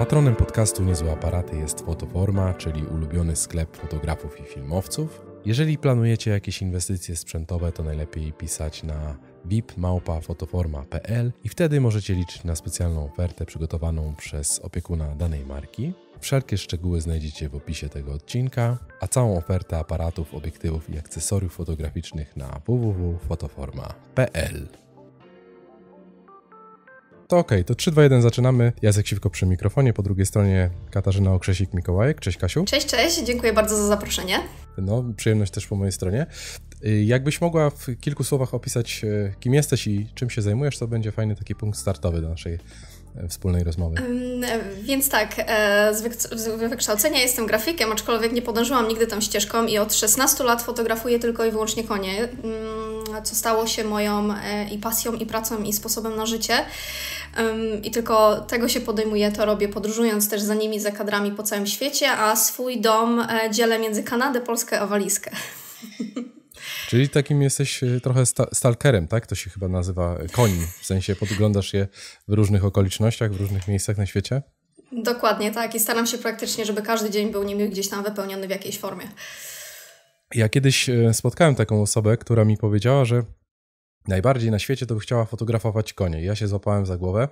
Patronem podcastu Niezłe Aparaty jest Fotoforma, czyli ulubiony sklep fotografów i filmowców. Jeżeli planujecie jakieś inwestycje sprzętowe, to najlepiej pisać na vipmałpa.fotoforma.pl i wtedy możecie liczyć na specjalną ofertę przygotowaną przez opiekuna danej marki. Wszelkie szczegóły znajdziecie w opisie tego odcinka, a całą ofertę aparatów, obiektywów i akcesoriów fotograficznych na www.fotoforma.pl. To okej, okay, to 3, 2, 1 zaczynamy. Jacek Siwko przy mikrofonie, po drugiej stronie Katarzyna Okrzesik-Mikołajek. Cześć Kasiu. Cześć, cześć, dziękuję bardzo za zaproszenie. No, przyjemność też po mojej stronie. Y, jakbyś mogła w kilku słowach opisać, y, kim jesteś i czym się zajmujesz, to będzie fajny taki punkt startowy do naszej e, wspólnej rozmowy. E, więc tak, e, z wykształcenia jestem grafikiem, aczkolwiek nie podążyłam nigdy tą ścieżką i od 16 lat fotografuję tylko i wyłącznie konie, mm, co stało się moją i pasją, i pracą, i sposobem na życie um, i tylko tego się podejmuję, to robię podróżując też za nimi, za kadrami po całym świecie, a swój dom e, dzielę między Kanadę, Polskę a Walizkę. Czyli takim jesteś e, trochę sta stalkerem, tak? To się chyba nazywa koń, W sensie podglądasz je w różnych okolicznościach, w różnych miejscach na świecie? Dokładnie tak. I staram się praktycznie, żeby każdy dzień był nimi gdzieś tam wypełniony w jakiejś formie. Ja kiedyś e, spotkałem taką osobę, która mi powiedziała, że najbardziej na świecie to by chciała fotografować konie. Ja się złapałem za głowę,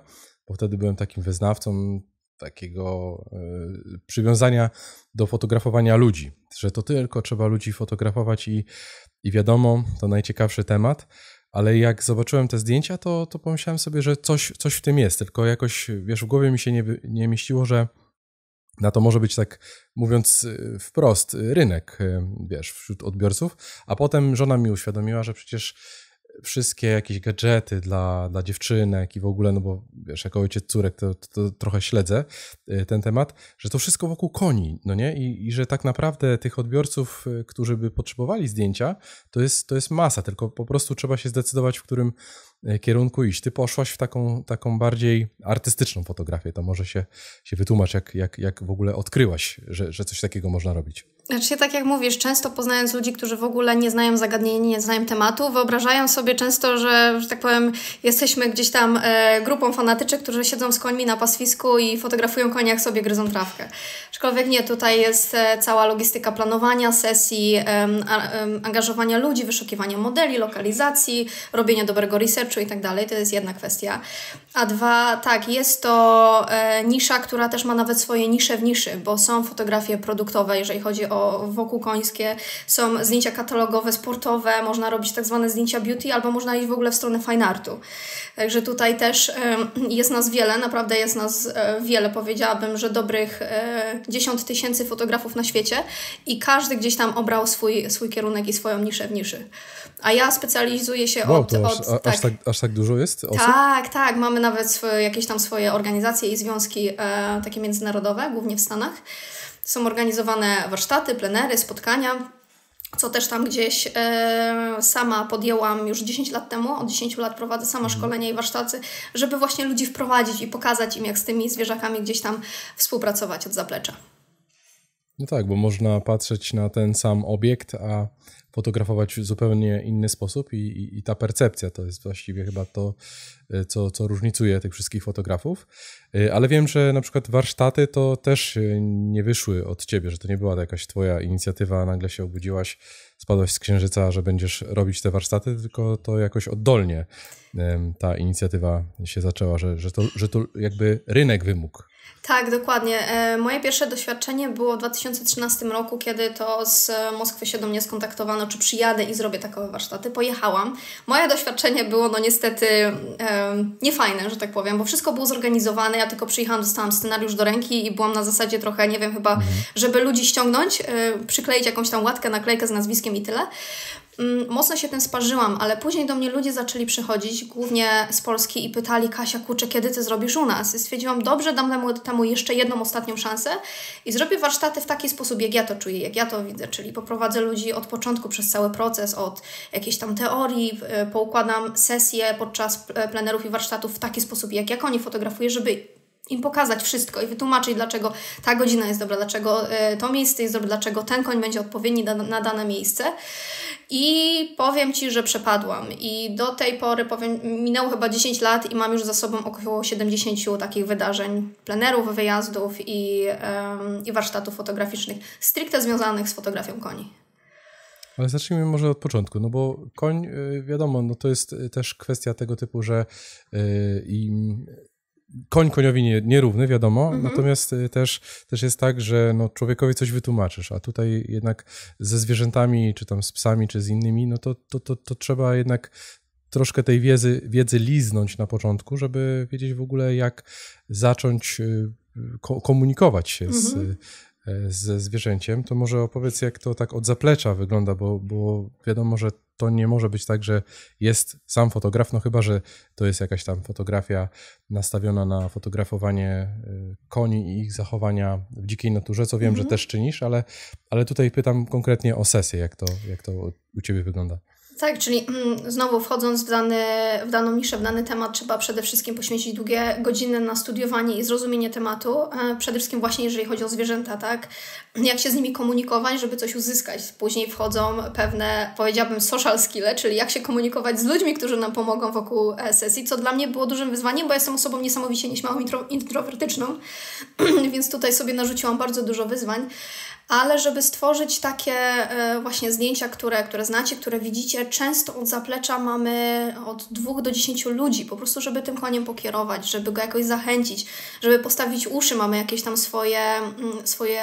bo wtedy byłem takim wyznawcą takiego y, przywiązania do fotografowania ludzi, że to tylko trzeba ludzi fotografować i, i wiadomo, to najciekawszy temat, ale jak zobaczyłem te zdjęcia, to, to pomyślałem sobie, że coś, coś w tym jest, tylko jakoś, wiesz, w głowie mi się nie, nie mieściło, że na to może być tak, mówiąc e, wprost, e, rynek, wiesz, wśród odbiorców, a potem żona mi uświadomiła, że przecież wszystkie jakieś gadżety dla, dla dziewczynek i w ogóle, no bo wiesz, jako ojciec córek to, to, to trochę śledzę y, ten temat, że to wszystko wokół koni, no nie? I, I, że tak naprawdę tych odbiorców, y, którzy by potrzebowali zdjęcia, to jest, to jest masa, tylko po prostu trzeba się zdecydować, w którym E, kierunku iść. Ty poszłaś w taką, taką bardziej artystyczną fotografię. To może się, się wytłumacz, jak, jak, jak w ogóle odkryłaś, że, że coś takiego można robić. Znaczy, tak jak mówisz, często poznając ludzi, którzy w ogóle nie znają zagadnienia, nie znają tematu, wyobrażają sobie często, że, że tak powiem, jesteśmy gdzieś tam e, grupą fanatyczek, którzy siedzą z końmi na paswisku i fotografują konia, jak sobie gryzą trawkę. Aczkolwiek nie, tutaj jest e, cała logistyka planowania sesji, e, angażowania ludzi, wyszukiwania modeli, lokalizacji, robienia dobrego researchu researchu i tak dalej, to jest jedna kwestia. A dwa, tak, jest to e, nisza, która też ma nawet swoje nisze w niszy, bo są fotografie produktowe, jeżeli chodzi o wokół końskie, są zdjęcia katalogowe, sportowe, można robić tak zwane zdjęcia beauty, albo można iść w ogóle w stronę fine artu. Także tutaj też e, jest nas wiele, naprawdę jest nas e, wiele, powiedziałabym, że dobrych e, 10 tysięcy fotografów na świecie i każdy gdzieś tam obrał swój, swój kierunek i swoją niszę w niszy. A ja specjalizuję się wow, od... Aż, od, tak. Aż, tak, aż tak dużo jest osób? Tak, tak. Mamy nawet jakieś tam swoje organizacje i związki e, takie międzynarodowe, głównie w Stanach. Są organizowane warsztaty, plenery, spotkania, co też tam gdzieś e, sama podjęłam już 10 lat temu. Od 10 lat prowadzę sama mhm. szkolenia i warsztaty, żeby właśnie ludzi wprowadzić i pokazać im, jak z tymi zwierzakami gdzieś tam współpracować od zaplecza. No tak, bo można patrzeć na ten sam obiekt, a fotografować w zupełnie inny sposób i, i, i ta percepcja to jest właściwie chyba to, Y, co, co różnicuje tych wszystkich fotografów. Y, ale wiem, że na przykład warsztaty to też y, nie wyszły od ciebie, że to nie była to jakaś twoja inicjatywa, nagle się obudziłaś, spadłaś z księżyca, że będziesz robić te warsztaty, tylko to jakoś oddolnie ta inicjatywa się zaczęła, że, że, to, że to jakby rynek wymógł. Tak, dokładnie. E, moje pierwsze doświadczenie było w 2013 roku, kiedy to z Moskwy się do mnie skontaktowano, czy przyjadę i zrobię takowe warsztaty. Pojechałam. Moje doświadczenie było no niestety e, niefajne, że tak powiem, bo wszystko było zorganizowane, ja tylko przyjechałam, dostałam scenariusz do ręki i byłam na zasadzie trochę, nie wiem, chyba, mhm. żeby ludzi ściągnąć, e, przykleić jakąś tam łatkę, naklejkę z nazwiskiem i tyle. Mm, mocno się tym sparzyłam, ale później do mnie ludzie zaczęli przychodzić, głównie z Polski i pytali Kasia, kurczę, kiedy Ty zrobisz u nas? I stwierdziłam, dobrze, dam temu, temu jeszcze jedną ostatnią szansę i zrobię warsztaty w taki sposób, jak ja to czuję, jak ja to widzę, czyli poprowadzę ludzi od początku przez cały proces, od jakiejś tam teorii, e, poukładam sesje podczas e, plenerów i warsztatów w taki sposób, jak ja konie fotografuję, żeby im pokazać wszystko i wytłumaczyć, dlaczego ta godzina jest dobra, dlaczego e, to miejsce jest dobre, dlaczego ten koń będzie odpowiedni na dane miejsce. I powiem Ci, że przepadłam. I do tej pory, powiem, minęło chyba 10 lat i mam już za sobą około 70 takich wydarzeń, plenerów, wyjazdów i, um, i warsztatów fotograficznych, stricte związanych z fotografią koni. Ale zacznijmy może od początku, no bo koń, y, wiadomo, no to jest y, też kwestia tego typu, że y, i koń koniowi nie, nierówny, wiadomo, mhm. natomiast y, też, też jest tak, że no, człowiekowi coś wytłumaczysz, a tutaj jednak ze zwierzętami, czy tam z psami, czy z innymi, no to, to, to, to trzeba jednak troszkę tej wiedzy, wiedzy liznąć na początku, żeby wiedzieć w ogóle jak zacząć y, komunikować się z, mhm. E, ze zwierzęciem, to może opowiedz, jak to tak od zaplecza wygląda, bo, bo wiadomo, że to nie może być tak, że jest sam fotograf, no chyba, że to jest jakaś tam fotografia nastawiona na fotografowanie e, koni i ich zachowania w dzikiej naturze, co wiem, mm -hmm. że mhm. też czynisz, ale, ale tutaj pytam konkretnie o sesję, jak to, jak to u ciebie wygląda. Tak, czyli mm, znowu wchodząc w, dany, w daną niszę, w dany temat, trzeba przede wszystkim poświęcić długie godziny na studiowanie i zrozumienie tematu, e, przede wszystkim właśnie jeżeli chodzi o zwierzęta, tak? Jak się z nimi komunikować, żeby coś uzyskać. Później wchodzą pewne, powiedziałabym, social skille, czyli jak się komunikować z ludźmi, którzy nam pomogą wokół e, sesji, co dla mnie było dużym wyzwaniem, bo jestem osobą niesamowicie nieśmiałą, intro, introwertyczną, więc tutaj sobie narzuciłam bardzo dużo wyzwań ale żeby stworzyć takie e, właśnie zdjęcia, które, które znacie, które widzicie, często od zaplecza mamy od dwóch do dziesięciu ludzi, po prostu żeby tym koniem pokierować, żeby go jakoś zachęcić, żeby postawić uszy, mamy jakieś tam swoje, mm, swoje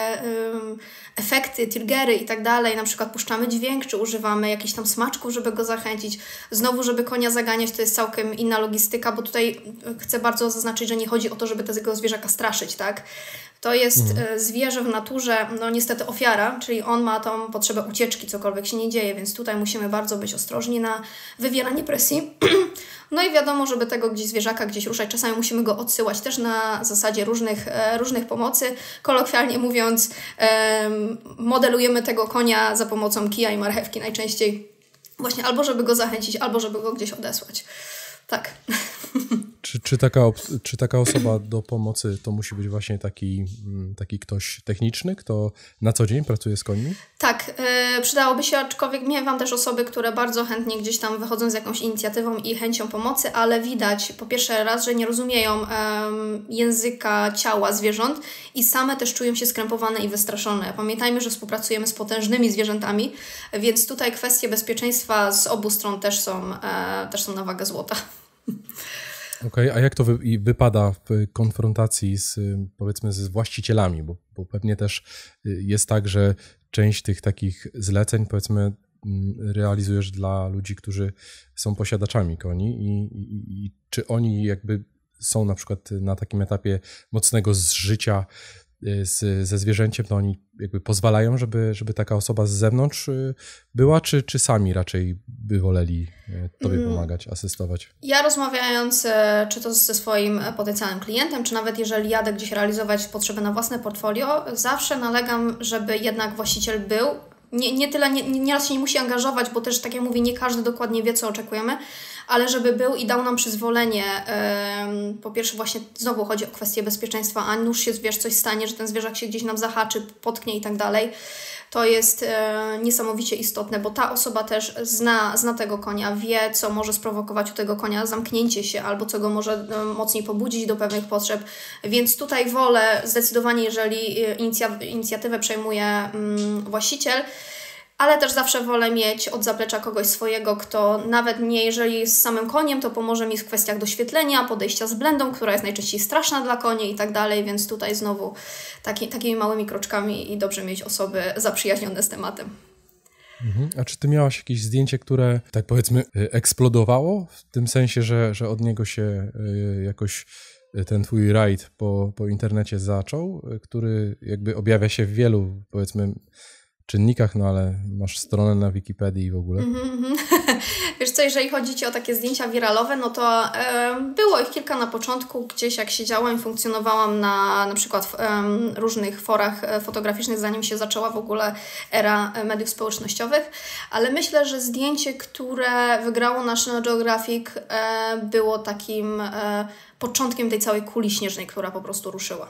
efekty, triggery i tak dalej, na przykład puszczamy dźwięk, czy używamy jakichś tam smaczków, żeby go zachęcić. Znowu, żeby konia zaganiać, to jest całkiem inna logistyka, bo tutaj e, chcę bardzo zaznaczyć, że nie chodzi o to, żeby tego zwierzaka straszyć, tak? To jest mhm. E, zwierzę w naturze, no niestety ofiara, czyli on ma tą potrzebę ucieczki, cokolwiek się nie dzieje, więc tutaj musimy bardzo być ostrożni na wywieranie presji. no i wiadomo, żeby tego gdzieś zwierzaka gdzieś ruszać, czasami musimy go odsyłać też na zasadzie różnych, e, różnych pomocy. Kolokwialnie mówiąc, modelujemy tego konia za pomocą kija i marchewki najczęściej. Właśnie albo żeby go zachęcić, albo żeby go gdzieś odesłać. Tak. Czy, czy, taka, czy taka osoba do pomocy to musi być właśnie taki, mm, taki ktoś techniczny, kto na co dzień pracuje z końmi? Tak, yy, przydałoby się, aczkolwiek miewam też osoby, które bardzo chętnie gdzieś tam wychodzą z jakąś inicjatywą i chęcią pomocy, ale widać po pierwsze raz, że nie rozumieją yy, języka ciała zwierząt i same też czują się skrępowane i wystraszone. Pamiętajmy, że współpracujemy z potężnymi zwierzętami, więc tutaj kwestie bezpieczeństwa z obu stron też są, yy, też są na wagę złota. Okej, okay, a jak to wy wypada w konfrontacji z, powiedzmy, z właścicielami? Bo, bo pewnie też y, jest tak, że część tych takich zleceń, powiedzmy, realizujesz dla ludzi, którzy są posiadaczami koni i, i, i czy oni jakby są na przykład na takim etapie mocnego zżycia z, ze zwierzęciem, to oni jakby pozwalają, żeby, żeby taka osoba z zewnątrz y, była, czy, czy sami raczej by woleli y, Tobie mm. pomagać, asystować? Ja rozmawiając, y, czy to ze swoim potencjalnym klientem, czy nawet jeżeli jadę gdzieś realizować potrzeby na własne portfolio, zawsze nalegam, żeby jednak właściciel był. Nie, nie tyle, nie, nieraz się nie musi angażować, bo też, tak jak mówię, nie każdy dokładnie wie, co oczekujemy, ale żeby był i dał nam przyzwolenie. Po pierwsze, właśnie znowu chodzi o kwestię bezpieczeństwa, a nuż się zwierz coś stanie, że ten zwierzak się gdzieś nam zahaczy, potknie i tak dalej. To jest e, niesamowicie istotne, bo ta osoba też zna, zna tego konia, wie, co może sprowokować u tego konia zamknięcie się albo co go może e, mocniej pobudzić do pewnych potrzeb. Więc tutaj wolę zdecydowanie, jeżeli e, inicjatywę przejmuje mm, właściciel, ale też zawsze wolę mieć od zaplecza kogoś swojego, kto nawet nie jeżeli jest samym koniem, to pomoże mi w kwestiach doświetlenia, podejścia z blendą, która jest najczęściej straszna dla koni i tak dalej, więc tutaj znowu taki, takimi małymi kroczkami i dobrze mieć osoby zaprzyjaźnione z tematem. Mhm. A czy ty miałaś jakieś zdjęcie, które tak powiedzmy y, eksplodowało, w tym sensie, że, że od niego się y, jakoś y, ten twój ride po, po internecie zaczął, który jakby objawia się w wielu, powiedzmy, czynnikach, no ale masz stronę na Wikipedii i w ogóle. Mm-hmm. Wiesz co, jeżeli chodzi Ci o takie zdjęcia wiralowe, no to e, było ich kilka na początku, gdzieś jak siedziałam i funkcjonowałam na na przykład w, e, różnych forach e, fotograficznych, zanim się zaczęła w ogóle era e, mediów społecznościowych, ale myślę, że zdjęcie, które wygrało National Geographic e, było takim e, początkiem tej całej kuli śnieżnej, która po prostu ruszyła.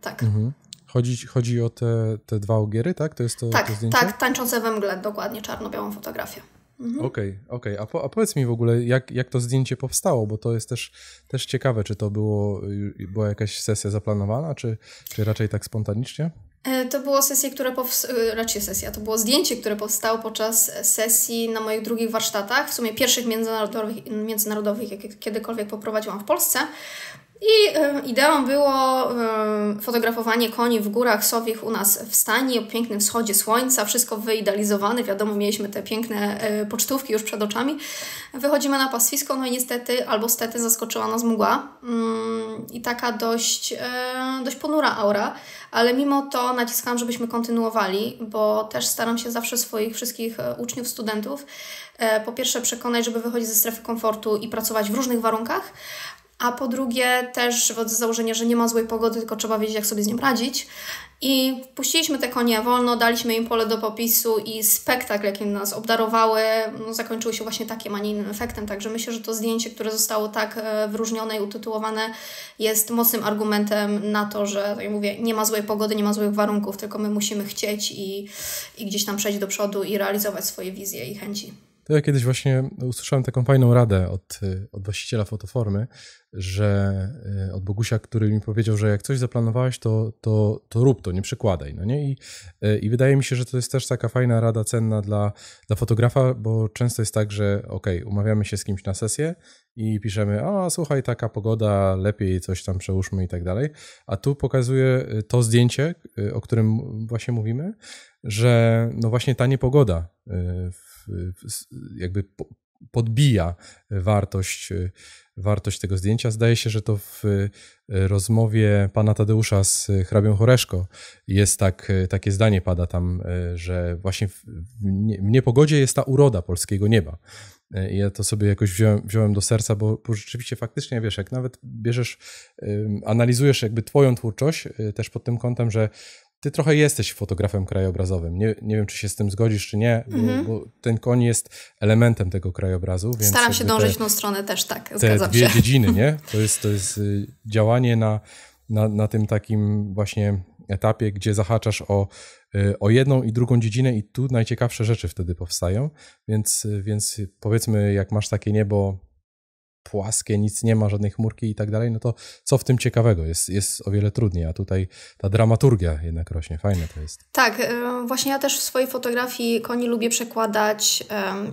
Tak. Mm-hmm. Chodzi, chodzi o te, te dwa ogiery, tak? To jest to, tak, to zdjęcie? Tak, tańczące we mgle, dokładnie, czarno-białą fotografię. Okej, mhm. okej. Okay, okay. a, po, a powiedz mi w ogóle, jak, jak to zdjęcie powstało, bo to jest też, też ciekawe, czy to było, y, była jakaś sesja zaplanowana, czy, czy raczej tak spontanicznie? E, to było sesje, które y, raczej sesja, to było zdjęcie, które powstało podczas sesji na moich drugich warsztatach, w sumie pierwszych międzynarodowych, międzynarodowych jakie kiedykolwiek poprowadziłam w Polsce. I ideą było fotografowanie koni w górach Sowich u nas w stanie, o pięknym wschodzie słońca, wszystko wyidealizowane, wiadomo, mieliśmy te piękne e, pocztówki już przed oczami. Wychodzimy na pastwisko, no i niestety, albo stety zaskoczyła nas mgła mm, i taka dość, e, dość ponura aura, ale mimo to naciskałam, żebyśmy kontynuowali, bo też staram się zawsze swoich wszystkich e, uczniów, studentów po pierwsze przekonać, żeby wychodzić ze strefy komfortu i pracować w różnych warunkach, a po drugie też wychodzę z założenia, że nie ma złej pogody, tylko trzeba wiedzieć, jak sobie z nim radzić. I puściliśmy te konie wolno, daliśmy im pole do popisu i spektakl, jakim nas obdarowały, no, zakończył się właśnie takim, a nie innym efektem. Także myślę, że to zdjęcie, które zostało tak e, wyróżnione i utytułowane, jest mocnym argumentem na to, że tak jak mówię, nie ma złej pogody, nie ma złych warunków, tylko my musimy chcieć i, i gdzieś tam przejść do przodu i realizować swoje wizje i chęci. To ja kiedyś właśnie usłyszałem taką fajną radę od, y, od właściciela fotoformy, że y, od Bogusia, który mi powiedział, że jak coś zaplanowałeś, to, to, to rób to, nie przekładaj. No nie? I, y, I wydaje mi się, że to jest też taka fajna rada cenna dla, dla fotografa, bo często jest tak, że ok, umawiamy się z kimś na sesję i piszemy, a słuchaj, taka pogoda, lepiej coś tam przełóżmy i tak dalej. A tu pokazuje to zdjęcie, o którym właśnie mówimy, że no właśnie ta niepogoda w jakby podbija wartość, e, wartość tego zdjęcia. Zdaje się, że to w e, rozmowie pana Tadeusza z hrabią Choreszko jest tak, e, takie zdanie pada tam, że właśnie w, niepogodzie jest ta uroda polskiego nieba. I ja to sobie jakoś wziąłem, wziąłem do serca, bo, bo, rzeczywiście faktycznie, wiesz, jak nawet bierzesz, analizujesz jakby twoją twórczość też pod tym kątem, że ty trochę jesteś fotografem krajobrazowym. Nie, nie wiem, czy się z tym zgodzisz, czy nie, bo, mhm. bo, ten koń jest elementem tego krajobrazu. Więc Staram się dążyć te, tą stronę też, tak, te dwie się. dziedziny, nie? To jest, to jest y, działanie na, na, na tym takim właśnie etapie, gdzie zahaczasz o, y, o jedną i drugą dziedzinę i tu najciekawsze rzeczy wtedy powstają, więc, y, więc powiedzmy, jak masz takie niebo płaskie, nic nie ma, żadnej chmurki i tak dalej, no to co w tym ciekawego? Jest, jest o wiele trudniej, a tutaj ta dramaturgia jednak rośnie, fajne to jest. Tak, e, właśnie ja też w swojej fotografii koni lubię przekładać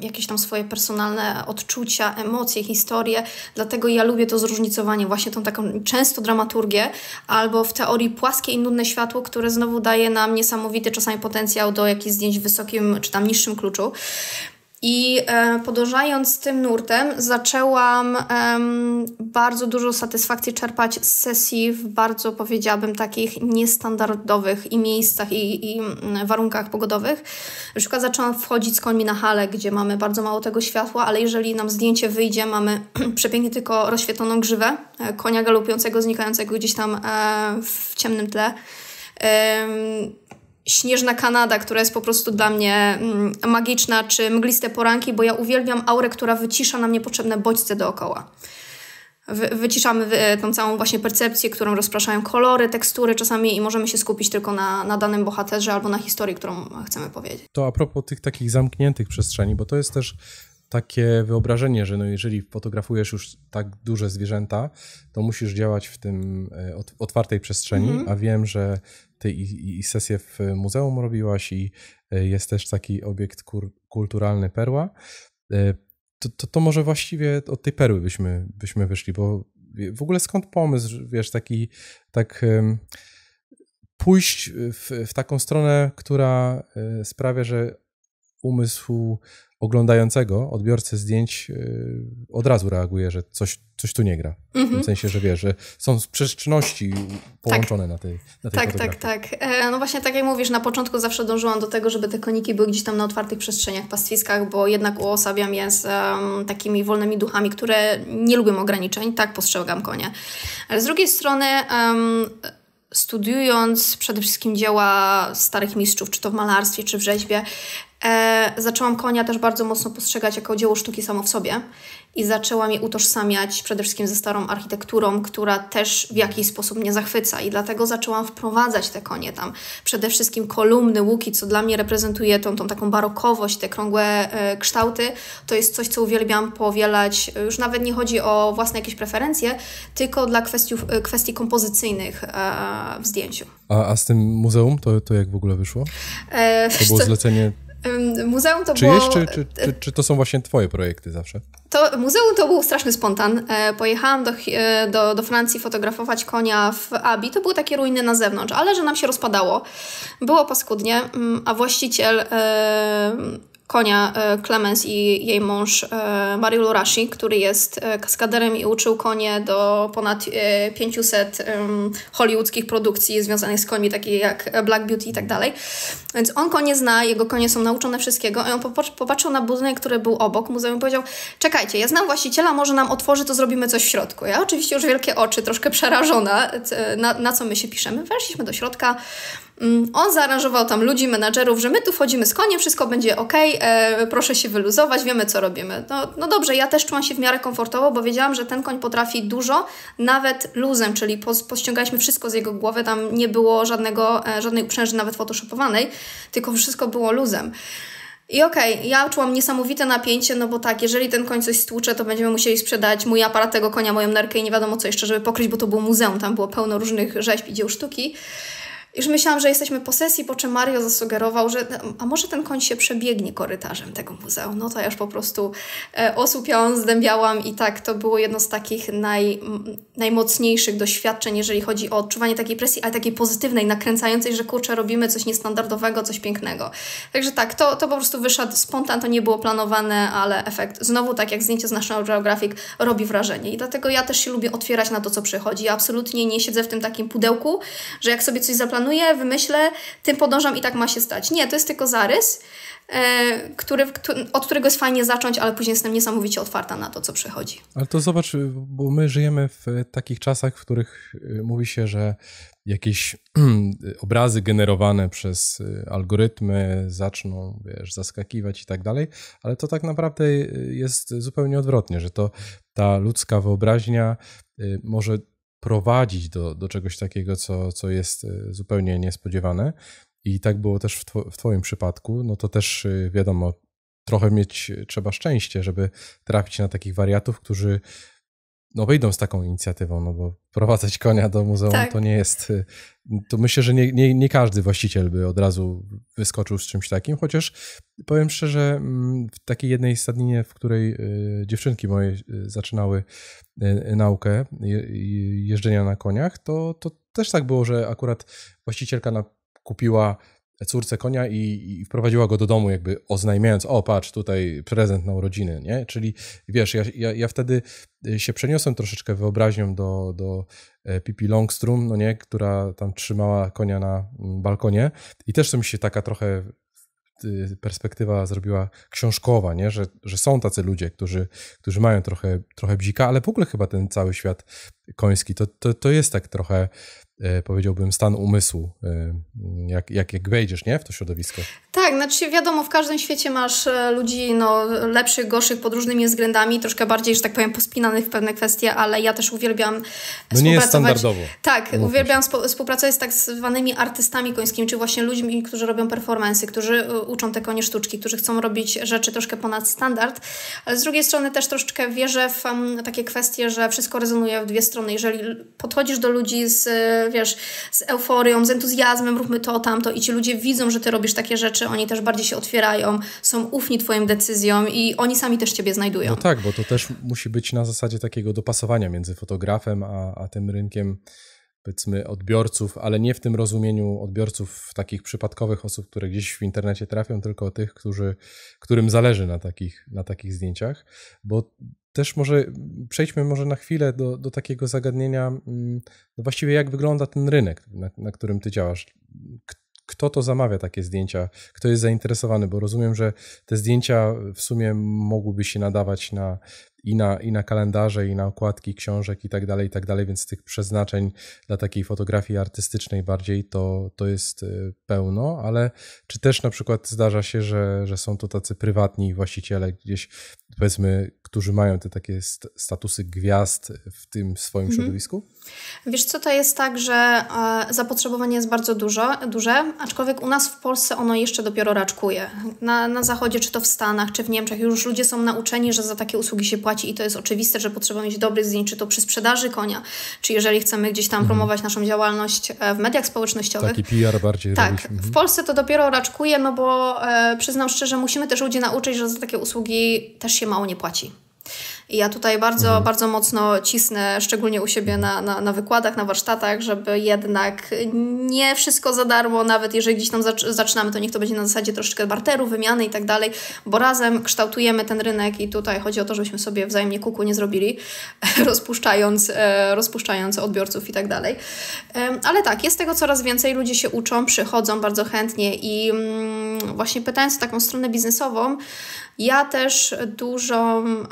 jakieś tam swoje personalne odczucia, emocje, historie, dlatego ja lubię to zróżnicowanie, właśnie tą taką często dramaturgię, albo w teorii płaskie i nudne światło, które znowu daje nam niesamowity czasami potencjał do jakichś zdjęć w wysokim czy tam niższym kluczu. I e, podążając tym nurtem, zaczęłam e, bardzo dużo satysfakcji czerpać z sesji w bardzo, powiedziałabym, takich niestandardowych i miejscach, i, i mm, warunkach pogodowych. Na przykład zaczęłam wchodzić z końmi na hale, gdzie mamy bardzo mało tego światła, ale jeżeli nam zdjęcie wyjdzie, mamy przepięknie tylko rozświetloną grzywę e, konia galopującego, znikającego gdzieś tam e, w ciemnym tle. Śnieżna Kanada, która jest po prostu dla mnie mm, magiczna, czy Mgliste Poranki, bo ja uwielbiam aurę, która wycisza nam niepotrzebne bodźce dookoła. Wy, wyciszamy e, tą całą właśnie percepcję, którą rozpraszają kolory, tekstury czasami i możemy się skupić tylko na, na danym bohaterze albo na historii, którą chcemy powiedzieć. To a propos tych takich zamkniętych przestrzeni, bo to jest też takie wyobrażenie, że no jeżeli fotografujesz już tak duże zwierzęta, to musisz działać w tym e, otwartej przestrzeni, mm -hmm. a wiem, że ty i, i sesję w muzeum robiłaś i e, jest też taki obiekt kur, kulturalny Perła. E, to, to, to, może właściwie od tej perły byśmy, byśmy wyszli, bo w ogóle skąd pomysł, wiesz, taki tak pójść w, w taką stronę, która e, sprawia, że umysł oglądającego, odbiorcę zdjęć y, od razu reaguje, że coś, coś tu nie gra. Mm -hmm. W tym mhm. sensie, że wie, że są sprzeczności połączone tak. na tej, na tej Tak, tak fotografii. tak, tak. E, no właśnie tak jak mówisz, na początku zawsze dążyłam do tego, żeby te koniki były gdzieś tam na otwartych przestrzeniach, pastwiskach, bo jednak uosabiam je z um, takimi wolnymi duchami, które nie lubią ograniczeń, tak postrzegam konie. Ale z drugiej strony um, studiując przede wszystkim dzieła starych mistrzów, czy to w malarstwie, czy w rzeźbie, E, zaczęłam konia też bardzo mocno postrzegać jako dzieło sztuki samo w sobie i zaczęłam je utożsamiać przede wszystkim ze starą architekturą, która też w jakiś sposób mnie zachwyca i dlatego zaczęłam wprowadzać te konie tam. Przede wszystkim kolumny, łuki, co dla mnie reprezentuje tą, tą taką barokowość, te krągłe e, kształty, to jest coś, co uwielbiam powielać. Już nawet nie chodzi o własne jakieś preferencje, tylko dla kwestii, e, kwestii kompozycyjnych e, w zdjęciu. A, a z tym muzeum to, to jak w ogóle wyszło? E, to było zlecenie Muzeum to czy było... Jeszcze, czy, e, czy, czy, to są właśnie twoje projekty zawsze? To, muzeum to był straszny spontan. E, pojechałam do, e, do, do Francji fotografować konia w Abi. To były takie ruiny na zewnątrz, ale że nam się rozpadało. Było paskudnie, mm, a właściciel konia e, Clemens i jej mąż e, Mario Lurashi, który jest e, kaskaderem i uczył konie do ponad 500 hollywoodzkich produkcji związanych z koni, takich jak Black Beauty i tak dalej. Więc on konie zna, jego konie są nauczone wszystkiego i on popatrzył na budynek, który był obok muzeum i powiedział, czekajcie, ja znam właściciela, może nam otworzy, to zrobimy coś w środku. Ja oczywiście już wielkie oczy, troszkę przerażona, na, na co my się piszemy. Weszliśmy do środka, Mm, on zaaranżował tam ludzi, menadżerów, że my tu wchodzimy z koniem, wszystko będzie ok, e, proszę się wyluzować, wiemy co robimy. No, no dobrze, ja też czułam się w miarę komfortowo, bo wiedziałam, że ten koń potrafi dużo, nawet luzem, czyli pos pościągaliśmy wszystko z jego głowy, tam nie było żadnego, e, żadnej uprzęży nawet photoshopowanej, tylko wszystko było luzem. I okej, okay, ja czułam niesamowite napięcie, no bo tak, jeżeli ten koń coś stłucze, to będziemy musieli sprzedać mój aparat tego konia, moją nerkę i nie wiadomo co jeszcze, żeby pokryć, bo to było muzeum, tam było pełno różnych rzeźb i dzieł sztuki. Już myślałam, że jesteśmy po sesji, po czym Mario zasugerował, że a może ten koń się przebiegnie korytarzem tego muzeum. No to ja już po prostu e, osłupiałam, zdębiałam i tak to było jedno z takich naj, najmocniejszych doświadczeń, jeżeli chodzi o odczuwanie takiej presji, ale takiej pozytywnej, nakręcającej, że kurczę, robimy coś niestandardowego, coś pięknego. Także tak, to, to po prostu wyszedł spontan, to nie było planowane, ale efekt znowu tak jak zdjęcie z National Geographic robi wrażenie i dlatego ja też się lubię otwierać na to, co przychodzi. Ja absolutnie nie siedzę w tym takim pudełku, że jak sobie coś zaplanuję, planuję, wymyślę, tym podążam i tak ma się stać. Nie, to jest tylko zarys, e, który, od którego jest fajnie zacząć, ale później jestem niesamowicie otwarta na to, co przychodzi. Ale to zobacz, bo my żyjemy w takich czasach, w których e, mówi się, że jakieś obrazy generowane przez e, algorytmy zaczną, wiesz, zaskakiwać i tak dalej, ale to tak naprawdę jest zupełnie odwrotnie, że to ta ludzka wyobraźnia może prowadzić do, do czegoś takiego, co, co jest y, zupełnie niespodziewane. I tak było też w, w Twoim przypadku. No to też y, wiadomo, trochę mieć y, trzeba szczęście, żeby trafić na takich wariatów, którzy no wyjdą z taką inicjatywą, no bo prowadzić konia do muzeum tak. to nie jest. Y, to myślę, że nie, nie, nie, każdy właściciel by od razu wyskoczył z czymś takim, chociaż powiem szczerze, mm, w takiej jednej stadninie, w której y, dziewczynki moje y, zaczynały naukę jeżdżenia na koniach, to, to też tak było, że akurat właścicielka kupiła córce konia i, i, wprowadziła go do domu, jakby oznajmiając, o patrz, tutaj prezent na urodziny, nie? Czyli wiesz, ja, ja, ja wtedy y, się przeniosłem troszeczkę wyobraźnią do, do e, Pippi Longstrum, no nie? Która tam trzymała konia na mm, balkonie i też to mi się taka trochę Y, perspektywa zrobiła książkowa, nie? Że, że są tacy ludzie, którzy, którzy mają trochę, trochę bzika, ale w ogóle chyba ten cały świat koński to, to, to jest tak trochę, e, powiedziałbym, stan umysłu, e, jak, jak, jak wejdziesz nie? w to środowisko tak, znaczy wiadomo, w każdym świecie masz e, ludzi no, lepszych, gorszych pod różnymi względami, troszkę bardziej, że tak powiem, pospinanych w pewne kwestie, ale ja też uwielbiam no współpracować. nie jest standardowo. Tak, no uwielbiam spo, współpracować z tak zwanymi artystami końskimi, czy właśnie ludźmi, którzy robią performance, którzy e, uczą te konie sztuczki, którzy chcą robić rzeczy troszkę ponad standard, ale z drugiej strony też troszeczkę wierzę w um, takie kwestie, że wszystko rezonuje w dwie strony. Jeżeli podchodzisz do ludzi z, e, wiesz, z euforią, z entuzjazmem, róbmy to, tamto i ci ludzie widzą, że ty robisz takie rzeczy, oni też bardziej się otwierają, są ufni Twoim decyzjom i oni sami też Ciebie znajdują. No tak, bo to też musi być na zasadzie takiego dopasowania między fotografem a, a tym rynkiem powiedzmy odbiorców, ale nie w tym rozumieniu odbiorców takich przypadkowych osób, które gdzieś w internecie trafią, tylko tych, którzy, którym zależy na takich, na takich zdjęciach, bo też może przejdźmy może na chwilę do, do takiego zagadnienia, mm, no właściwie jak wygląda ten rynek, na, na którym ty działasz kto to zamawia takie zdjęcia, kto jest zainteresowany, bo rozumiem, że te zdjęcia w sumie mogłyby się nadawać na, i, na, i na kalendarze, i na okładki książek i tak dalej, i tak dalej, więc tych przeznaczeń dla takiej fotografii artystycznej bardziej to, to jest y, pełno, ale czy też na przykład zdarza się, że, że są to tacy prywatni właściciele gdzieś, powiedzmy, którzy mają te takie statusy gwiazd w tym swoim mhm. środowisku? Wiesz co, to jest tak, że e, zapotrzebowanie jest bardzo dużo, duże, aczkolwiek u nas w Polsce ono jeszcze dopiero raczkuje. Na, na zachodzie, czy to w Stanach, czy w Niemczech, już ludzie są nauczeni, że za takie usługi się płaci i to jest oczywiste, że potrzeba mieć dobrych zdjęć, czy to przy sprzedaży konia, czy jeżeli chcemy gdzieś tam mhm. promować naszą działalność e, w mediach społecznościowych. Taki PR bardziej Tak, mhm. w Polsce to dopiero raczkuje, no bo e, przyznam szczerze, musimy też ludzi nauczyć, że za takie usługi też się mało nie płaci. I ja tutaj bardzo, mhm. bardzo mocno cisnę, szczególnie u siebie na, na, na wykładach, na warsztatach, żeby jednak nie wszystko za darmo, nawet jeżeli gdzieś tam zaczynamy, to niech to będzie na zasadzie troszeczkę barteru, wymiany i tak dalej, bo razem kształtujemy ten rynek i tutaj chodzi o to, żebyśmy sobie wzajemnie kuku nie zrobili, rozpuszczając, e, rozpuszczając odbiorców i tak dalej. Ale tak, jest tego coraz więcej, ludzie się uczą, przychodzą bardzo chętnie i mm, właśnie pytając o taką stronę biznesową, ja też dużą, e,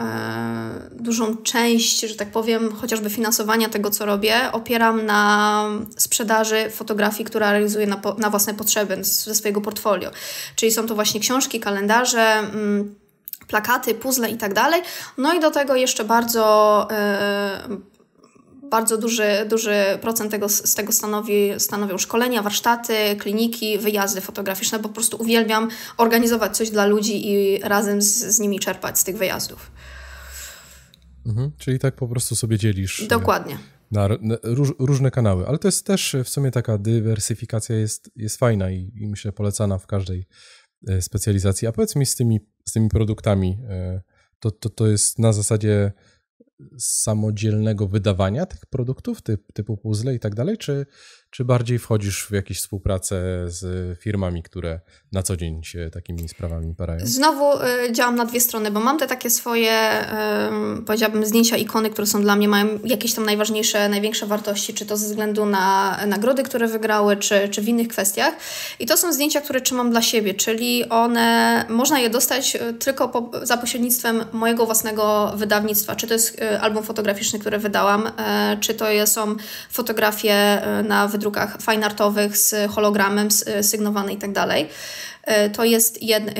dużą część, że tak powiem, chociażby finansowania tego, co robię, opieram na sprzedaży fotografii, która realizuję na, na własne potrzeby ze swojego portfolio. Czyli są to właśnie książki, kalendarze mm, plakaty, puzzle i tak dalej. No i do tego jeszcze bardzo, e, bardzo duży, duży procent tego, z tego stanowi, stanowią szkolenia, warsztaty, kliniki, wyjazdy fotograficzne, bo po prostu uwielbiam organizować coś dla ludzi i razem z, z nimi czerpać z tych wyjazdów. Mhm, czyli tak po prostu sobie dzielisz. E, Dokładnie. Na, na róż, różne kanały, ale to jest też e, w sumie taka dywersyfikacja jest, jest fajna i, i myślę polecana w każdej e, specjalizacji. A powiedz mi z tymi, z tymi produktami, to, to, to jest na zasadzie samodzielnego wydawania tych produktów typ, typu puzzle i tak dalej, czy, czy bardziej wchodzisz w jakieś współpracę z firmami, które na co dzień się takimi sprawami parają? Znowu y, działam na dwie strony, bo mam te takie swoje, y, powiedziałabym, zdjęcia ikony, które są dla mnie, mają jakieś tam najważniejsze, największe wartości, czy to ze względu na nagrody, które wygrały, czy, czy w innych kwestiach. I to są zdjęcia, które trzymam dla siebie, czyli one, można je dostać e, tylko po, za pośrednictwem mojego własnego wydawnictwa, czy to jest e, album fotograficzny, który wydałam, y, czy to są fotografie na wydrukach fajnartowych z hologramem, sygnowanym i tak dalej. E, to jest jedna, e,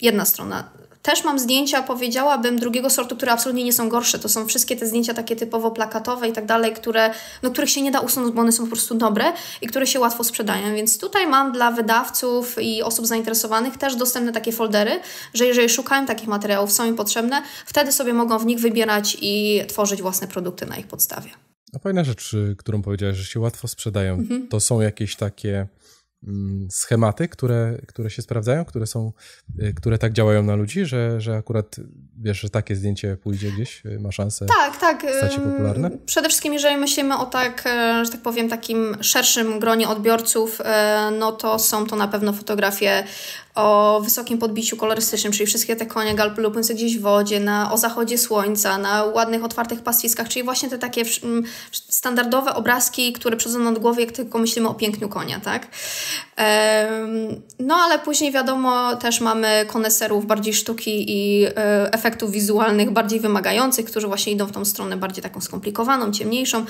jedna strona. Też mam zdjęcia, powiedziałabym, drugiego sortu, które absolutnie nie są gorsze. To są wszystkie te zdjęcia takie typowo plakatowe i tak dalej, które, no, których się nie da usunąć, bo one są po prostu dobre i które się łatwo sprzedają. Więc tutaj mam dla wydawców i osób zainteresowanych też dostępne takie foldery, że jeżeli szukają takich materiałów, są im potrzebne, wtedy sobie mogą w nich wybierać i tworzyć własne produkty na ich podstawie. A fajna rzecz, y, którą powiedziałeś, że się łatwo sprzedają, mhm. to są jakieś takie Mm, schematy, które, które się sprawdzają, które są, y, które tak działają na ludzi, że, że akurat wiesz, że takie zdjęcie pójdzie gdzieś, y, ma szansę tak, tak. Y, stać się popularne? Przede wszystkim jeżeli myślimy o tak, e, że tak powiem, takim szerszym gronie odbiorców, e, no to są to na pewno fotografie o wysokim podbiciu kolorystycznym, czyli wszystkie te konie galopujące gdzieś w wodzie, na, o zachodzie słońca, na ładnych, otwartych pastwiskach, czyli właśnie te takie mm, standardowe obrazki, które przychodzą nad głowę, jak tylko myślimy o piękniu konia, tak? Ehm, no ale później wiadomo, też mamy koneserów bardziej sztuki i e, efektów wizualnych bardziej wymagających, którzy właśnie idą w tą stronę bardziej taką skomplikowaną, ciemniejszą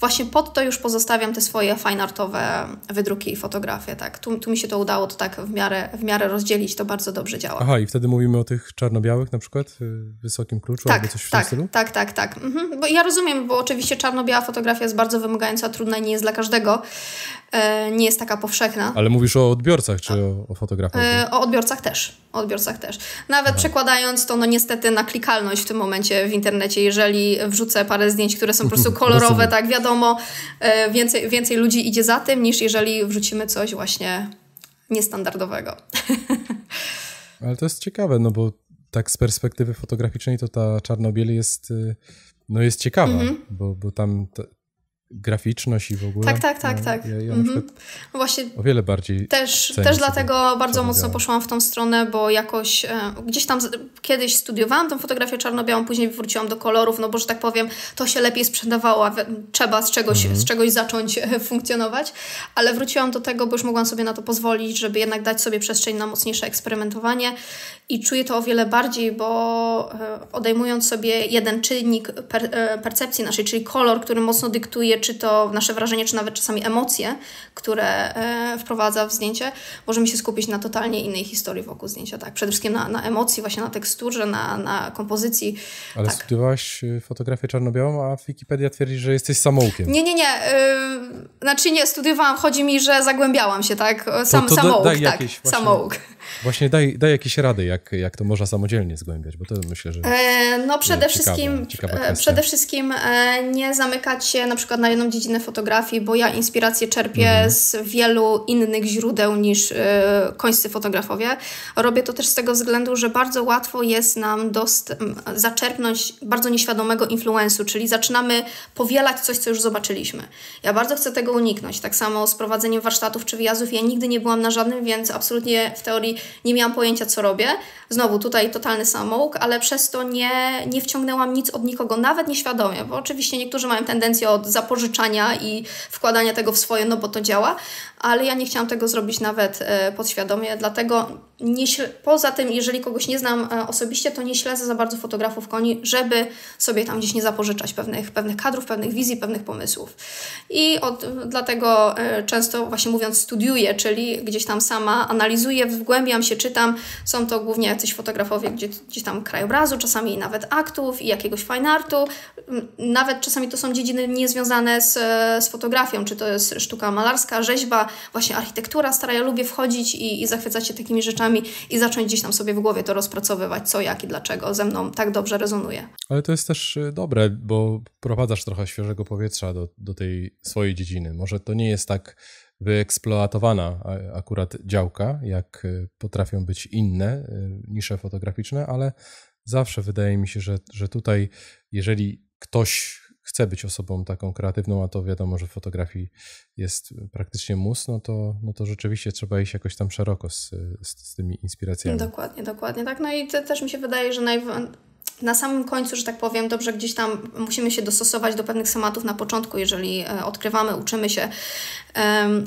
właśnie pod to już pozostawiam te swoje artowe wydruki i fotografie, tak. Tu, tu mi się to udało to tak w miarę, w miarę rozdzielić, to bardzo dobrze działa. Aha, i wtedy mówimy o tych czarno-białych na przykład, y, wysokim kluczu tak, albo coś w tak, tym stylu? Tak, tak, tak. Mhm. Bo ja rozumiem, bo oczywiście czarno-biała fotografia jest bardzo wymagająca, trudna i nie jest dla każdego, E, nie jest taka powszechna. Ale mówisz o odbiorcach czy o, o fotografach? E, o odbiorcach też. O odbiorcach też. Nawet Aha. przekładając to no niestety na klikalność w tym momencie w internecie, jeżeli wrzucę parę zdjęć, które są po prostu kolorowe, tak wiadomo, e, więcej, więcej ludzi idzie za tym niż jeżeli wrzucimy coś właśnie niestandardowego. Ale to jest ciekawe, no bo tak z perspektywy fotograficznej to ta czarnobiel jest, y, no jest ciekawa, mhm. bo, bo tam graficzność i w ogóle. Tak, tak, tak, tak. Ja, ja mhm. No właśnie o wiele bardziej. Też, też dlatego bardzo mocno poszłam w tą stronę, bo jakoś e, gdzieś tam z, kiedyś studiowałam tą fotografię czarno-białą, później wróciłam do kolorów, no bo że tak powiem, to się lepiej sprzedawało, a trzeba z czegoś, mhm. z czegoś zacząć e, funkcjonować, ale wróciłam do tego, bo już mogłam sobie na to pozwolić, żeby jednak dać sobie przestrzeń na mocniejsze eksperymentowanie i czuję to o wiele bardziej, bo e, odejmując sobie jeden czynnik per, e, percepcji naszej, czyli kolor, który mocno dyktuje, czy to nasze wrażenie, czy nawet czasami emocje, które e, wprowadza w zdjęcie, możemy się skupić na totalnie innej historii wokół zdjęcia. Tak, przede wszystkim na, na emocji, właśnie na teksturze, na, na kompozycji. Ale tak. studiowałaś e, fotografię czarno-białą, a Wikipedia twierdzi, że jesteś samoukiem. Nie, nie, nie. E, znaczy nie, studiowałam. Chodzi mi, że zagłębiałam się, tak? Sam, to, to samouk, da, daj tak. Jakieś, właśnie, samouk. Właśnie daj, daj jakieś rady, jak, jak to można samodzielnie zgłębiać, bo to myślę, że... E, no przede, wszystkim, przede wszystkim nie zamykać się na przykład na jedną dziedzinę fotografii, bo ja inspirację czerpię mhm. z wielu innych źródeł niż y, końscy fotografowie. Robię to też z tego względu, że bardzo łatwo jest nam dost- zaczerpnąć bardzo nieświadomego influensu, czyli zaczynamy powielać coś, co już zobaczyliśmy. Ja bardzo chcę tego uniknąć. Tak samo z prowadzeniem warsztatów czy wyjazdów. Ja nigdy nie byłam na żadnym, więc absolutnie w teorii nie miałam pojęcia, co robię. Znowu tutaj totalny samouk, ale przez to nie, nie wciągnęłam nic od nikogo, nawet nieświadomie, bo oczywiście niektórzy mają tendencję od zapożyczenia pożyczania i wkładania tego w swoje, no bo to działa, ale ja nie chciałam tego zrobić nawet e, podświadomie, dlatego nie, poza tym, jeżeli kogoś nie znam e, osobiście, to nie śledzę za bardzo fotografów koni, żeby sobie tam gdzieś nie zapożyczać pewnych, pewnych kadrów, pewnych wizji, pewnych pomysłów. I od, dlatego e, często właśnie mówiąc studiuję, czyli gdzieś tam sama analizuję, wgłębiam się, czytam. Są to głównie jacyś fotografowie gdzie, gdzieś tam krajobrazu, czasami nawet aktów i jakiegoś fine artu. Nawet czasami to są dziedziny niezwiązane związane z, z fotografią, czy to jest sztuka malarska, rzeźba, właśnie architektura stara. Ja lubię wchodzić i, i zachwycać się takimi rzeczami i zacząć gdzieś tam sobie w głowie to rozpracowywać, co, jak i dlaczego ze mną tak dobrze rezonuje. Ale to jest też y, dobre, bo prowadzasz trochę świeżego powietrza do, do tej swojej dziedziny. Może to nie jest tak wyeksploatowana akurat działka, jak y, potrafią być inne y, nisze fotograficzne, ale zawsze wydaje mi się, że, że tutaj, jeżeli ktoś chce być osobą taką kreatywną, a to wiadomo, że w fotografii jest praktycznie mus, no to, no to rzeczywiście trzeba iść jakoś tam szeroko z, z, z tymi inspiracjami. Dokładnie, dokładnie. Tak, no i też mi się wydaje, że naj, na samym końcu, że tak powiem, dobrze gdzieś tam musimy się dostosować do pewnych schematów na początku, jeżeli e, odkrywamy, uczymy się,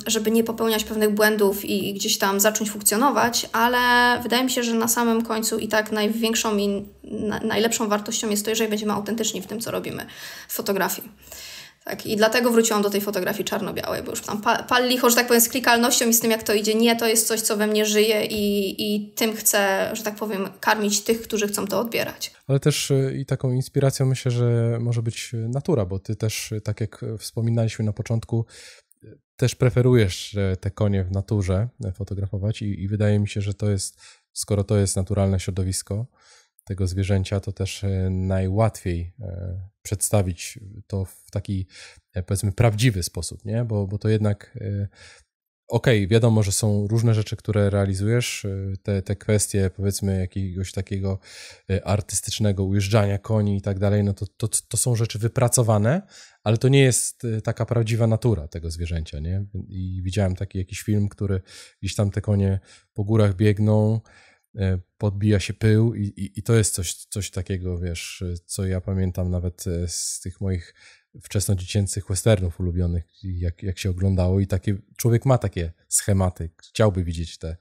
żeby nie popełniać pewnych błędów i gdzieś tam zacząć funkcjonować, ale wydaje mi się, że na samym końcu i tak największą i na, najlepszą wartością jest to, jeżeli będziemy autentyczni w tym, co robimy w fotografii. Tak, I dlatego wróciłam do tej fotografii czarno-białej, bo już tam pal, pal licho, że tak powiem, z klikalnością i z tym, jak to idzie. Nie, to jest coś, co we mnie żyje i, i tym chcę, że tak powiem, karmić tych, którzy chcą to odbierać. Ale też y, i taką inspiracją myślę, że może być y, natura, bo ty też, y, tak jak wspominaliśmy na początku, też preferujesz te konie w naturze fotografować i, i wydaje mi się, że to jest, skoro to jest naturalne środowisko, tego zwierzęcia, to też e, najłatwiej e, przedstawić to w taki, e, powiedzmy, prawdziwy sposób, nie? Bo, bo to jednak okej, okay, wiadomo, że są różne rzeczy, które realizujesz, te, te kwestie powiedzmy jakiegoś takiego artystycznego ujeżdżania koni i tak dalej, no to, to, to są rzeczy wypracowane, ale to nie jest taka prawdziwa natura tego zwierzęcia, nie? I widziałem taki jakiś film, który gdzieś tam te konie po górach biegną, E, podbija się pył i, i, i, to jest coś, coś takiego, wiesz, e, co ja pamiętam nawet e, z tych moich wczesnodziecięcych westernów ulubionych, jak, jak się oglądało i taki człowiek ma takie schematy, chciałby widzieć te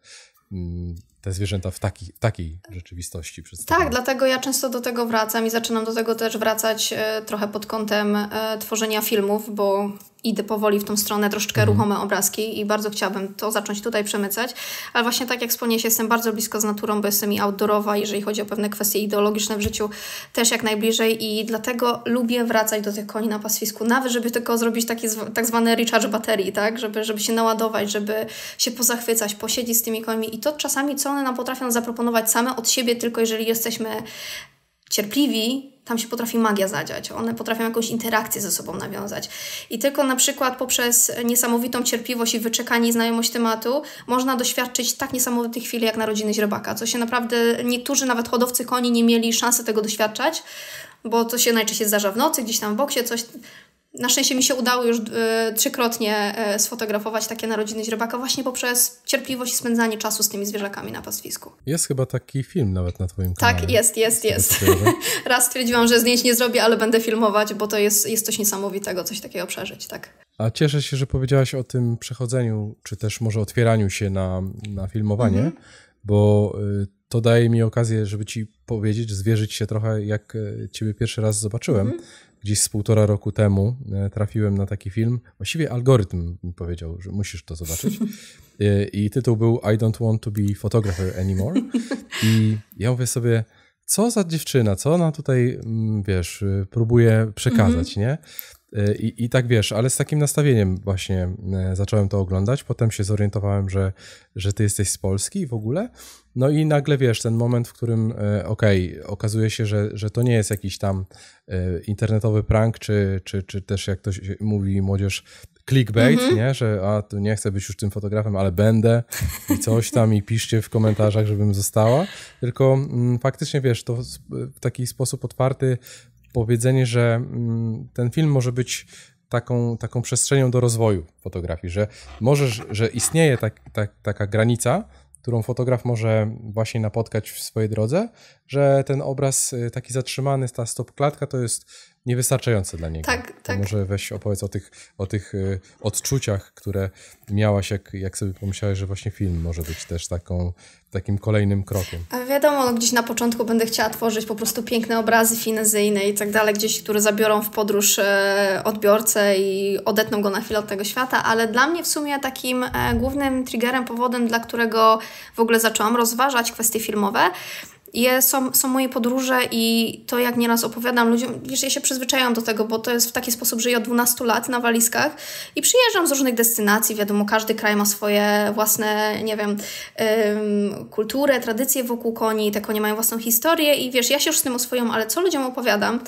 mm, te zwierzęta w, taki, w takiej rzeczywistości przedstawione. Tak, dlatego ja często do tego wracam i zaczynam do tego też wracać e, trochę pod kątem e, tworzenia filmów, bo idę powoli w tą stronę troszeczkę mhm. ruchome obrazki i bardzo chciałabym to zacząć tutaj przemycać, ale właśnie tak jak wspomniałeś, jestem bardzo blisko z naturą, bo jestem i outdoorowa, jeżeli chodzi o pewne kwestie ideologiczne w życiu, też jak najbliżej i dlatego lubię wracać do tych koni na paswisku, nawet żeby tylko zrobić taki tak zwany recharge baterii, tak, żeby, żeby się naładować, żeby się pozachwycać, posiedzieć z tymi końmi i to czasami co one nam potrafią zaproponować same od siebie, tylko jeżeli jesteśmy cierpliwi, tam się potrafi magia zadziać. One potrafią jakąś interakcję ze sobą nawiązać. I tylko na przykład poprzez niesamowitą cierpliwość i wyczekanie i znajomość tematu można doświadczyć tak niesamowitych chwil jak narodziny źrebaka, co się naprawdę niektórzy nawet hodowcy koni nie mieli szansy tego doświadczać, bo to się najczęściej zdarza w nocy, gdzieś tam w boksie coś na szczęście mi się udało już y, trzykrotnie y, sfotografować takie narodziny źrebaka właśnie poprzez cierpliwość i spędzanie czasu z tymi zwierzakami na pastwisku. Jest chyba taki film nawet na twoim tak, kanale. Tak, jest, jest, jest. Tak? Raz stwierdziłam, że zdjęć nie zrobię, ale będę filmować, bo to jest, jest coś niesamowitego, coś takiego przeżyć, tak. A cieszę się, że powiedziałaś o tym przechodzeniu, czy też może otwieraniu się na, na filmowanie, mhm. bo y, to daje mi okazję, żeby ci powiedzieć, zwierzyć się trochę, jak y, ciebie pierwszy raz zobaczyłem. Mhm gdzieś z półtora roku temu e, trafiłem na taki film. Właściwie algorytm mi powiedział, że musisz to zobaczyć. E, I tytuł był I don't want to be photographer anymore. I ja mówię sobie, co za dziewczyna, co ona tutaj, mm, wiesz, e, próbuje przekazać, mhm. nie? I, I tak wiesz, ale z takim nastawieniem właśnie zacząłem to oglądać. Potem się zorientowałem, że, że ty jesteś z Polski w ogóle. No i nagle wiesz, ten moment, w którym e, okej, okay, okazuje się, że, że to nie jest jakiś tam e, internetowy prank, czy, czy, czy też jak to mówi młodzież, clickbait, mm -hmm. nie? Że a, tu nie chcę być już tym fotografem, ale będę i coś tam i piszcie w komentarzach, żebym została. Tylko m, mm, faktycznie, wiesz, to w taki sposób otwarty powiedzenie, że m, mm, ten film może być taką, taką przestrzenią do rozwoju fotografii, że możesz, że istnieje tak, tak, taka granica, którą fotograf może właśnie napotkać w swojej drodze, że ten obraz y, taki zatrzymany, ta stopklatka to jest niewystarczające dla niego. Tak, tak. może weź opowiedz o tych, o tych y, odczuciach, które miałaś, jak, jak sobie pomyślałeś, że właśnie film może być też taką, takim kolejnym krokiem. A wiadomo, no, gdzieś na początku będę chciała tworzyć po prostu piękne obrazy finezyjne i tak dalej, gdzieś, które zabiorą w podróż e, odbiorcę i odetną go na chwilę od tego świata, ale dla mnie w sumie takim e, głównym triggerem, powodem, dla którego w ogóle zaczęłam rozważać kwestie filmowe, je, są, są moje podróże i to, jak nieraz opowiadam ludziom, wiesz, ja się przyzwyczajam do tego, bo to jest w taki sposób, że ja od 12 lat na walizkach i przyjeżdżam z różnych destynacji, wiadomo, każdy kraj ma swoje własne, nie wiem, ym, kulturę, tradycje wokół koni, te konie mają własną historię i wiesz, ja się już z tym oswoją, ale co ludziom opowiadam,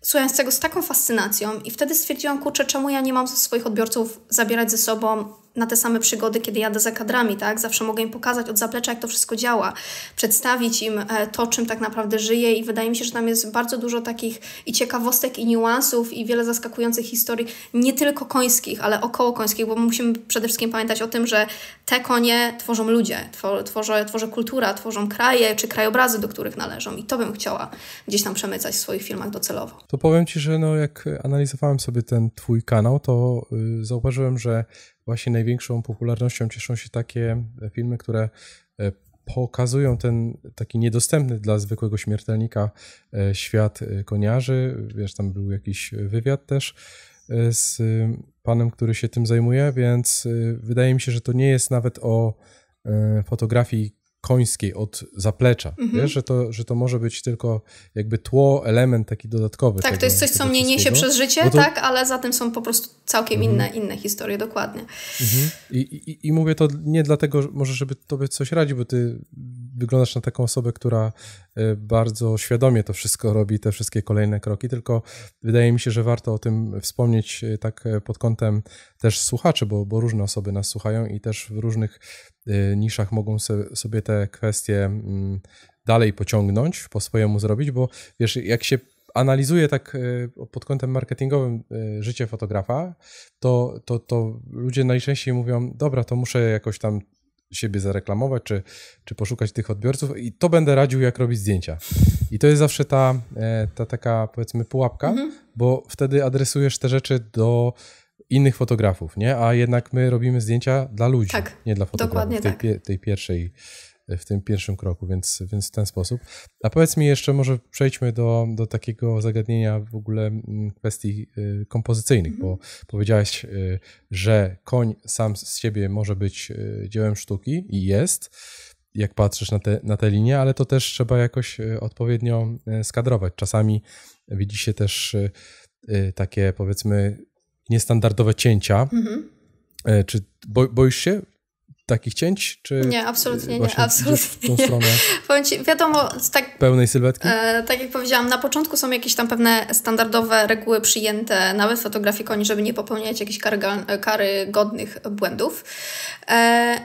słuchając tego z taką fascynacją i wtedy stwierdziłam, kurczę, czemu ja nie mam swoich odbiorców zabierać ze sobą na te same przygody, kiedy jadę za kadrami, tak? Zawsze mogę im pokazać od zaplecza, jak to wszystko działa, przedstawić im e, to, czym tak naprawdę żyję i wydaje mi się, że tam jest bardzo dużo takich i ciekawostek, i niuansów, i wiele zaskakujących historii, nie tylko końskich, ale około końskich, bo musimy przede wszystkim pamiętać o tym, że te konie tworzą ludzie, twor tworzą, tworzą kultura, tworzą kraje, czy krajobrazy, do których należą i to bym chciała gdzieś tam przemycać w swoich filmach docelowo. To powiem Ci, że no, jak analizowałem sobie ten Twój kanał, to yy, zauważyłem, że właśnie największą popularnością cieszą się takie e, filmy, które e, pokazują ten taki niedostępny dla zwykłego śmiertelnika e, świat koniarzy. Wiesz, tam był jakiś wywiad też z panem, który się tym zajmuje, więc wydaje mi się, że to nie jest nawet o fotografii końskiej od zaplecza. Mhm. Wiesz, że to, że to może być tylko jakby tło, element taki dodatkowy. Tak, tego, to jest coś, co mnie niesie przez życie, to... tak, ale za tym są po prostu całkiem mhm. inne, inne historie, dokładnie. Mhm. I, i, I mówię to nie dlatego, może żeby tobie coś radzi, bo ty wyglądasz na taką osobę, która y, bardzo świadomie to wszystko robi, te wszystkie kolejne kroki, tylko wydaje mi się, że warto o tym wspomnieć y, tak y, pod kątem też słuchaczy, bo, bo różne osoby nas słuchają i też w różnych niszach mogą sobie te kwestie mm, dalej pociągnąć, po swojemu zrobić, bo wiesz, jak się analizuje tak pod kątem marketingowym życie fotografa, to, to, to ludzie najczęściej mówią, dobra, to muszę jakoś tam siebie zareklamować, czy, czy poszukać tych odbiorców i to będę radził, jak robić zdjęcia. I to jest zawsze ta, e, ta taka, powiedzmy, pułapka, mhm. bo wtedy adresujesz te rzeczy do innych fotografów, nie? A jednak my robimy zdjęcia dla ludzi, tak, nie dla fotografów. Dokładnie tej, tak. tej pierwszej w tym pierwszym kroku, więc, więc w ten sposób. A powiedz mi jeszcze, może przejdźmy do, do takiego zagadnienia w ogóle mm, kwestii y, kompozycyjnych, bo mhm. powiedziałaś, y, że koń sam z siebie może być y, dziełem sztuki i jest jak patrzysz na te, na te linie, ale to też trzeba jakoś odpowiednio skadrować. Czasami widzi się też takie powiedzmy niestandardowe cięcia. Mhm. E, czy boisz się takich cięć? Czy nie, absolutnie nie. Absolutnie w tą stronę Ci, wiadomo, tak, pełnej sylwetki? E, tak jak powiedziałam, na początku są jakieś tam pewne standardowe reguły przyjęte nawet w fotografii koni, żeby nie popełniać jakichś kary godnych błędów. E,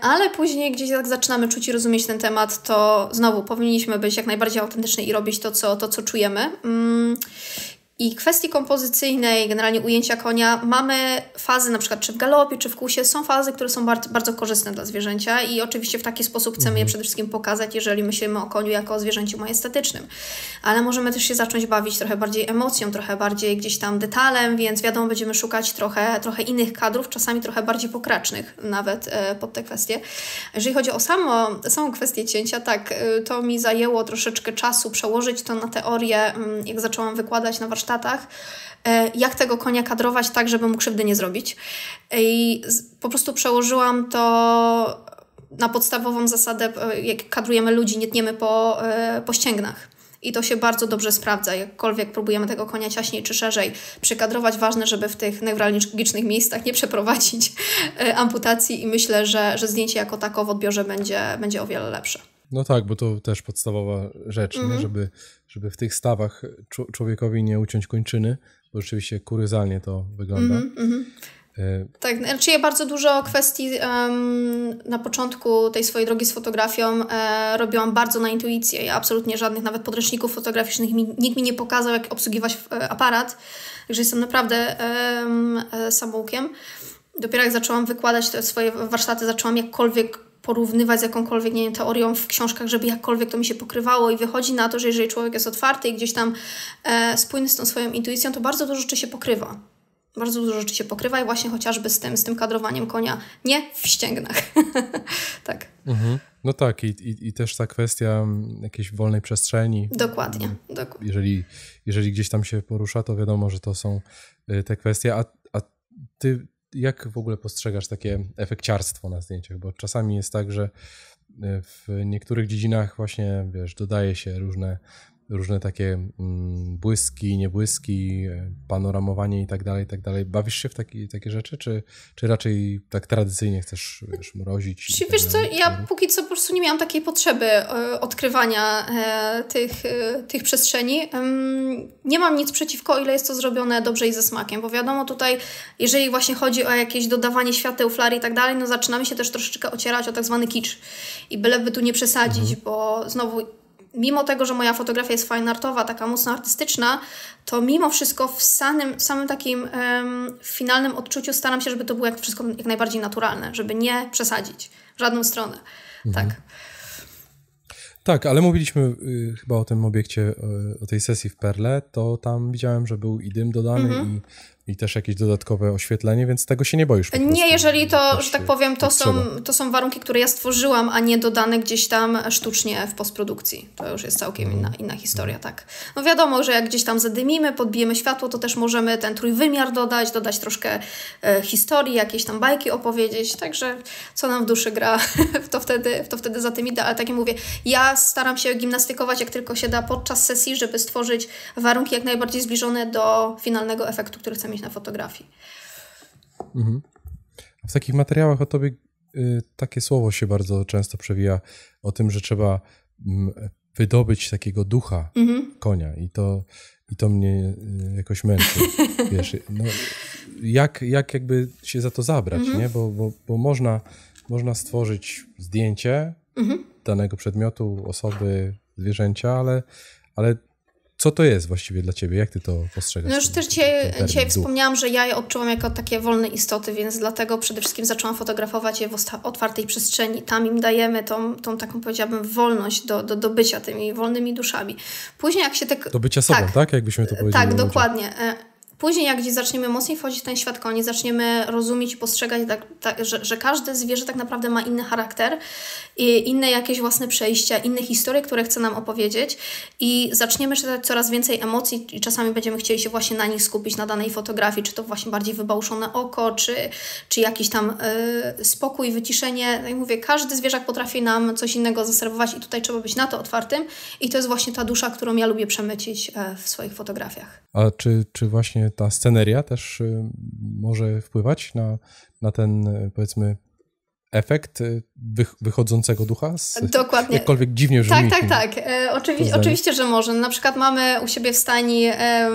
ale później gdzieś jak zaczynamy czuć i rozumieć ten temat, to znowu powinniśmy być jak najbardziej autentyczni i robić to, co, to, co czujemy. Mm. I kwestii kompozycyjnej, generalnie ujęcia konia, mamy fazy, na przykład czy w galopie, czy w kusie, są fazy, które są bardzo, bardzo korzystne dla zwierzęcia i oczywiście w taki sposób chcemy je mhm. przede wszystkim pokazać, jeżeli myślimy o koniu jako o zwierzęciu majestatycznym. Ale możemy też się zacząć bawić trochę bardziej emocją, trochę bardziej gdzieś tam detalem, więc wiadomo, będziemy szukać trochę, trochę innych kadrów, czasami trochę bardziej pokracznych nawet e, pod te kwestie. Jeżeli chodzi o samo, samą kwestię cięcia, tak, y, to mi zajęło troszeczkę czasu przełożyć to na teorię, mm, jak zaczęłam wykładać na warsztatach warsztatach, e, jak tego konia kadrować tak, żeby mu krzywdy nie zrobić. E, I po prostu przełożyłam to na podstawową zasadę, e, jak kadrujemy ludzi, nie tniemy po, po ścięgnach. I to się bardzo dobrze sprawdza, jakkolwiek próbujemy tego konia ciaśniej czy szerzej przykadrować. Ważne, żeby w tych newralgicznych miejscach nie przeprowadzić amputacji i myślę, że, że zdjęcie jako tako w odbiorze będzie, będzie o wiele lepsze. No tak, bo to też podstawowa rzecz, mhm. żeby, żeby w tych stawach człowiekowi nie uciąć kończyny, bo rzeczywiście kuryzalnie to wygląda. Mhm, mhm. E, tak, znaczy ja bardzo dużo kwestii um, na początku tej swojej drogi z fotografią e, robiłam bardzo na intuicję. Ja absolutnie żadnych nawet podręczników fotograficznych mi, nikt mi nie pokazał, jak obsługiwać e, aparat, także jestem naprawdę e, samoukiem. Dopiero jak zaczęłam wykładać te swoje warsztaty, zaczęłam jakkolwiek porównywać z jakąkolwiek, nie wiem, teorią w książkach, żeby jakkolwiek to mi się pokrywało i wychodzi na to, że jeżeli człowiek jest otwarty i gdzieś tam e, spójny z tą swoją intuicją, to bardzo dużo rzeczy się pokrywa. Bardzo dużo rzeczy się pokrywa i właśnie chociażby z tym, z tym kadrowaniem konia nie w ścięgnach. tak. Mhm. No tak, i, i, i, też ta kwestia mm, jakiejś wolnej przestrzeni. Mm, dokładnie, Jeżeli, jeżeli gdzieś tam się porusza, to wiadomo, że to są y, te kwestie. A, a ty jak w ogóle postrzegasz takie efekciarstwo na zdjęciach? Bo czasami jest tak, że e, w niektórych dziedzinach właśnie, wiesz, dodaje się różne różne takie mm, błyski, niebłyski, e, panoramowanie i tak dalej, i tak dalej. Bawisz się w taki, takie rzeczy, czy, czy raczej tak tradycyjnie chcesz wiesz, mrozić? Wiesz, tak wiesz co, ja póki co po prostu nie miałam takiej potrzeby e, odkrywania e, tych, tych przestrzeni. Nie mam nic przeciwko, o ile jest to zrobione dobrze i ze smakiem, bo wiadomo tutaj, jeżeli właśnie chodzi o jakieś dodawanie świateł, flary i tak dalej, no zaczynamy się też troszeczkę ocierać o tak zwany kicz. I byleby tu nie przesadzić, mhm. bo znowu mimo tego, że moja fotografia jest fine artowa, taka mocno artystyczna, to mimo wszystko w samym, samym takim um, finalnym odczuciu staram się, żeby to było jak wszystko jak najbardziej naturalne, żeby nie przesadzić w żadną stronę. Mhm. Tak. Tak, ale mówiliśmy y, chyba o tym obiekcie, y, o tej sesji w Perle, to tam widziałem, że był i dym dodany, mm -hmm. i i też jakieś dodatkowe oświetlenie, więc tego się nie boisz. nie, jeżeli to, tak że tak powiem, to są, to są warunki, które ja stworzyłam, a nie dodane gdzieś tam sztucznie w postprodukcji. To już jest całkiem mhm. inna, inna historia, tak. No wiadomo, że jak gdzieś tam zadymimy, podbijemy światło, to też możemy ten trójwymiar dodać, dodać troszkę e, historii, jakieś tam bajki opowiedzieć, także co nam w duszy gra, to, wtedy, to wtedy za tym idę, ale tak jak mówię, ja staram się gimnastykować jak tylko się da podczas sesji, żeby stworzyć warunki jak najbardziej zbliżone do finalnego efektu, który chcemy na fotografii. Mhm. W takich materiałach o tobie y, takie słowo się bardzo często przewija o tym, że trzeba mm, wydobyć takiego ducha mhm. konia i to, i to mnie y, jakoś męczy. Wiesz, no, jak, jak jakby się za to zabrać, mhm. nie? Bo, bo, bo, można, można stworzyć zdjęcie mhm. danego przedmiotu, osoby, zwierzęcia, ale, ale co to jest właściwie dla ciebie? Jak ty to postrzegasz? No już też dzisiaj, wspomniałam, że ja je odczułam jako takie wolne istoty, więc dlatego przede wszystkim zaczęłam fotografować je w otwartej przestrzeni. Tam im dajemy tą, tą taką, powiedziałabym, wolność do, do, do bycia tymi wolnymi duszami. Później jak się tak... Do bycia sobą, tak? tak? Jakbyśmy to powiedzieli. Tak, dokładnie. E, Później, jak gdzieś zaczniemy mocniej wchodzić w ten świat koni, zaczniemy rozumieć i postrzegać, tak, tak, że, że każde zwierzę tak naprawdę ma inny charakter, i inne jakieś własne przejścia, inne historie, które chce nam opowiedzieć, i zaczniemy czytać coraz więcej emocji, i czasami będziemy chcieli się właśnie na nich skupić, na danej fotografii, czy to właśnie bardziej wybałuszone oko, czy, czy jakiś tam e, spokój, wyciszenie. Jak no mówię, każdy zwierzak potrafi nam coś innego zaserwować, i tutaj trzeba być na to otwartym, i to jest właśnie ta dusza, którą ja lubię przemycić e, w swoich fotografiach. A czy, czy właśnie ta sceneria też y, może wpływać na, na ten, y, powiedzmy, efekt y, wychodzącego ducha? Z, Dokładnie. Jakkolwiek dziwnie brzmi. Tak, tak, tak. E, oczywi oczywiście, że może. Na przykład mamy u siebie w stani e,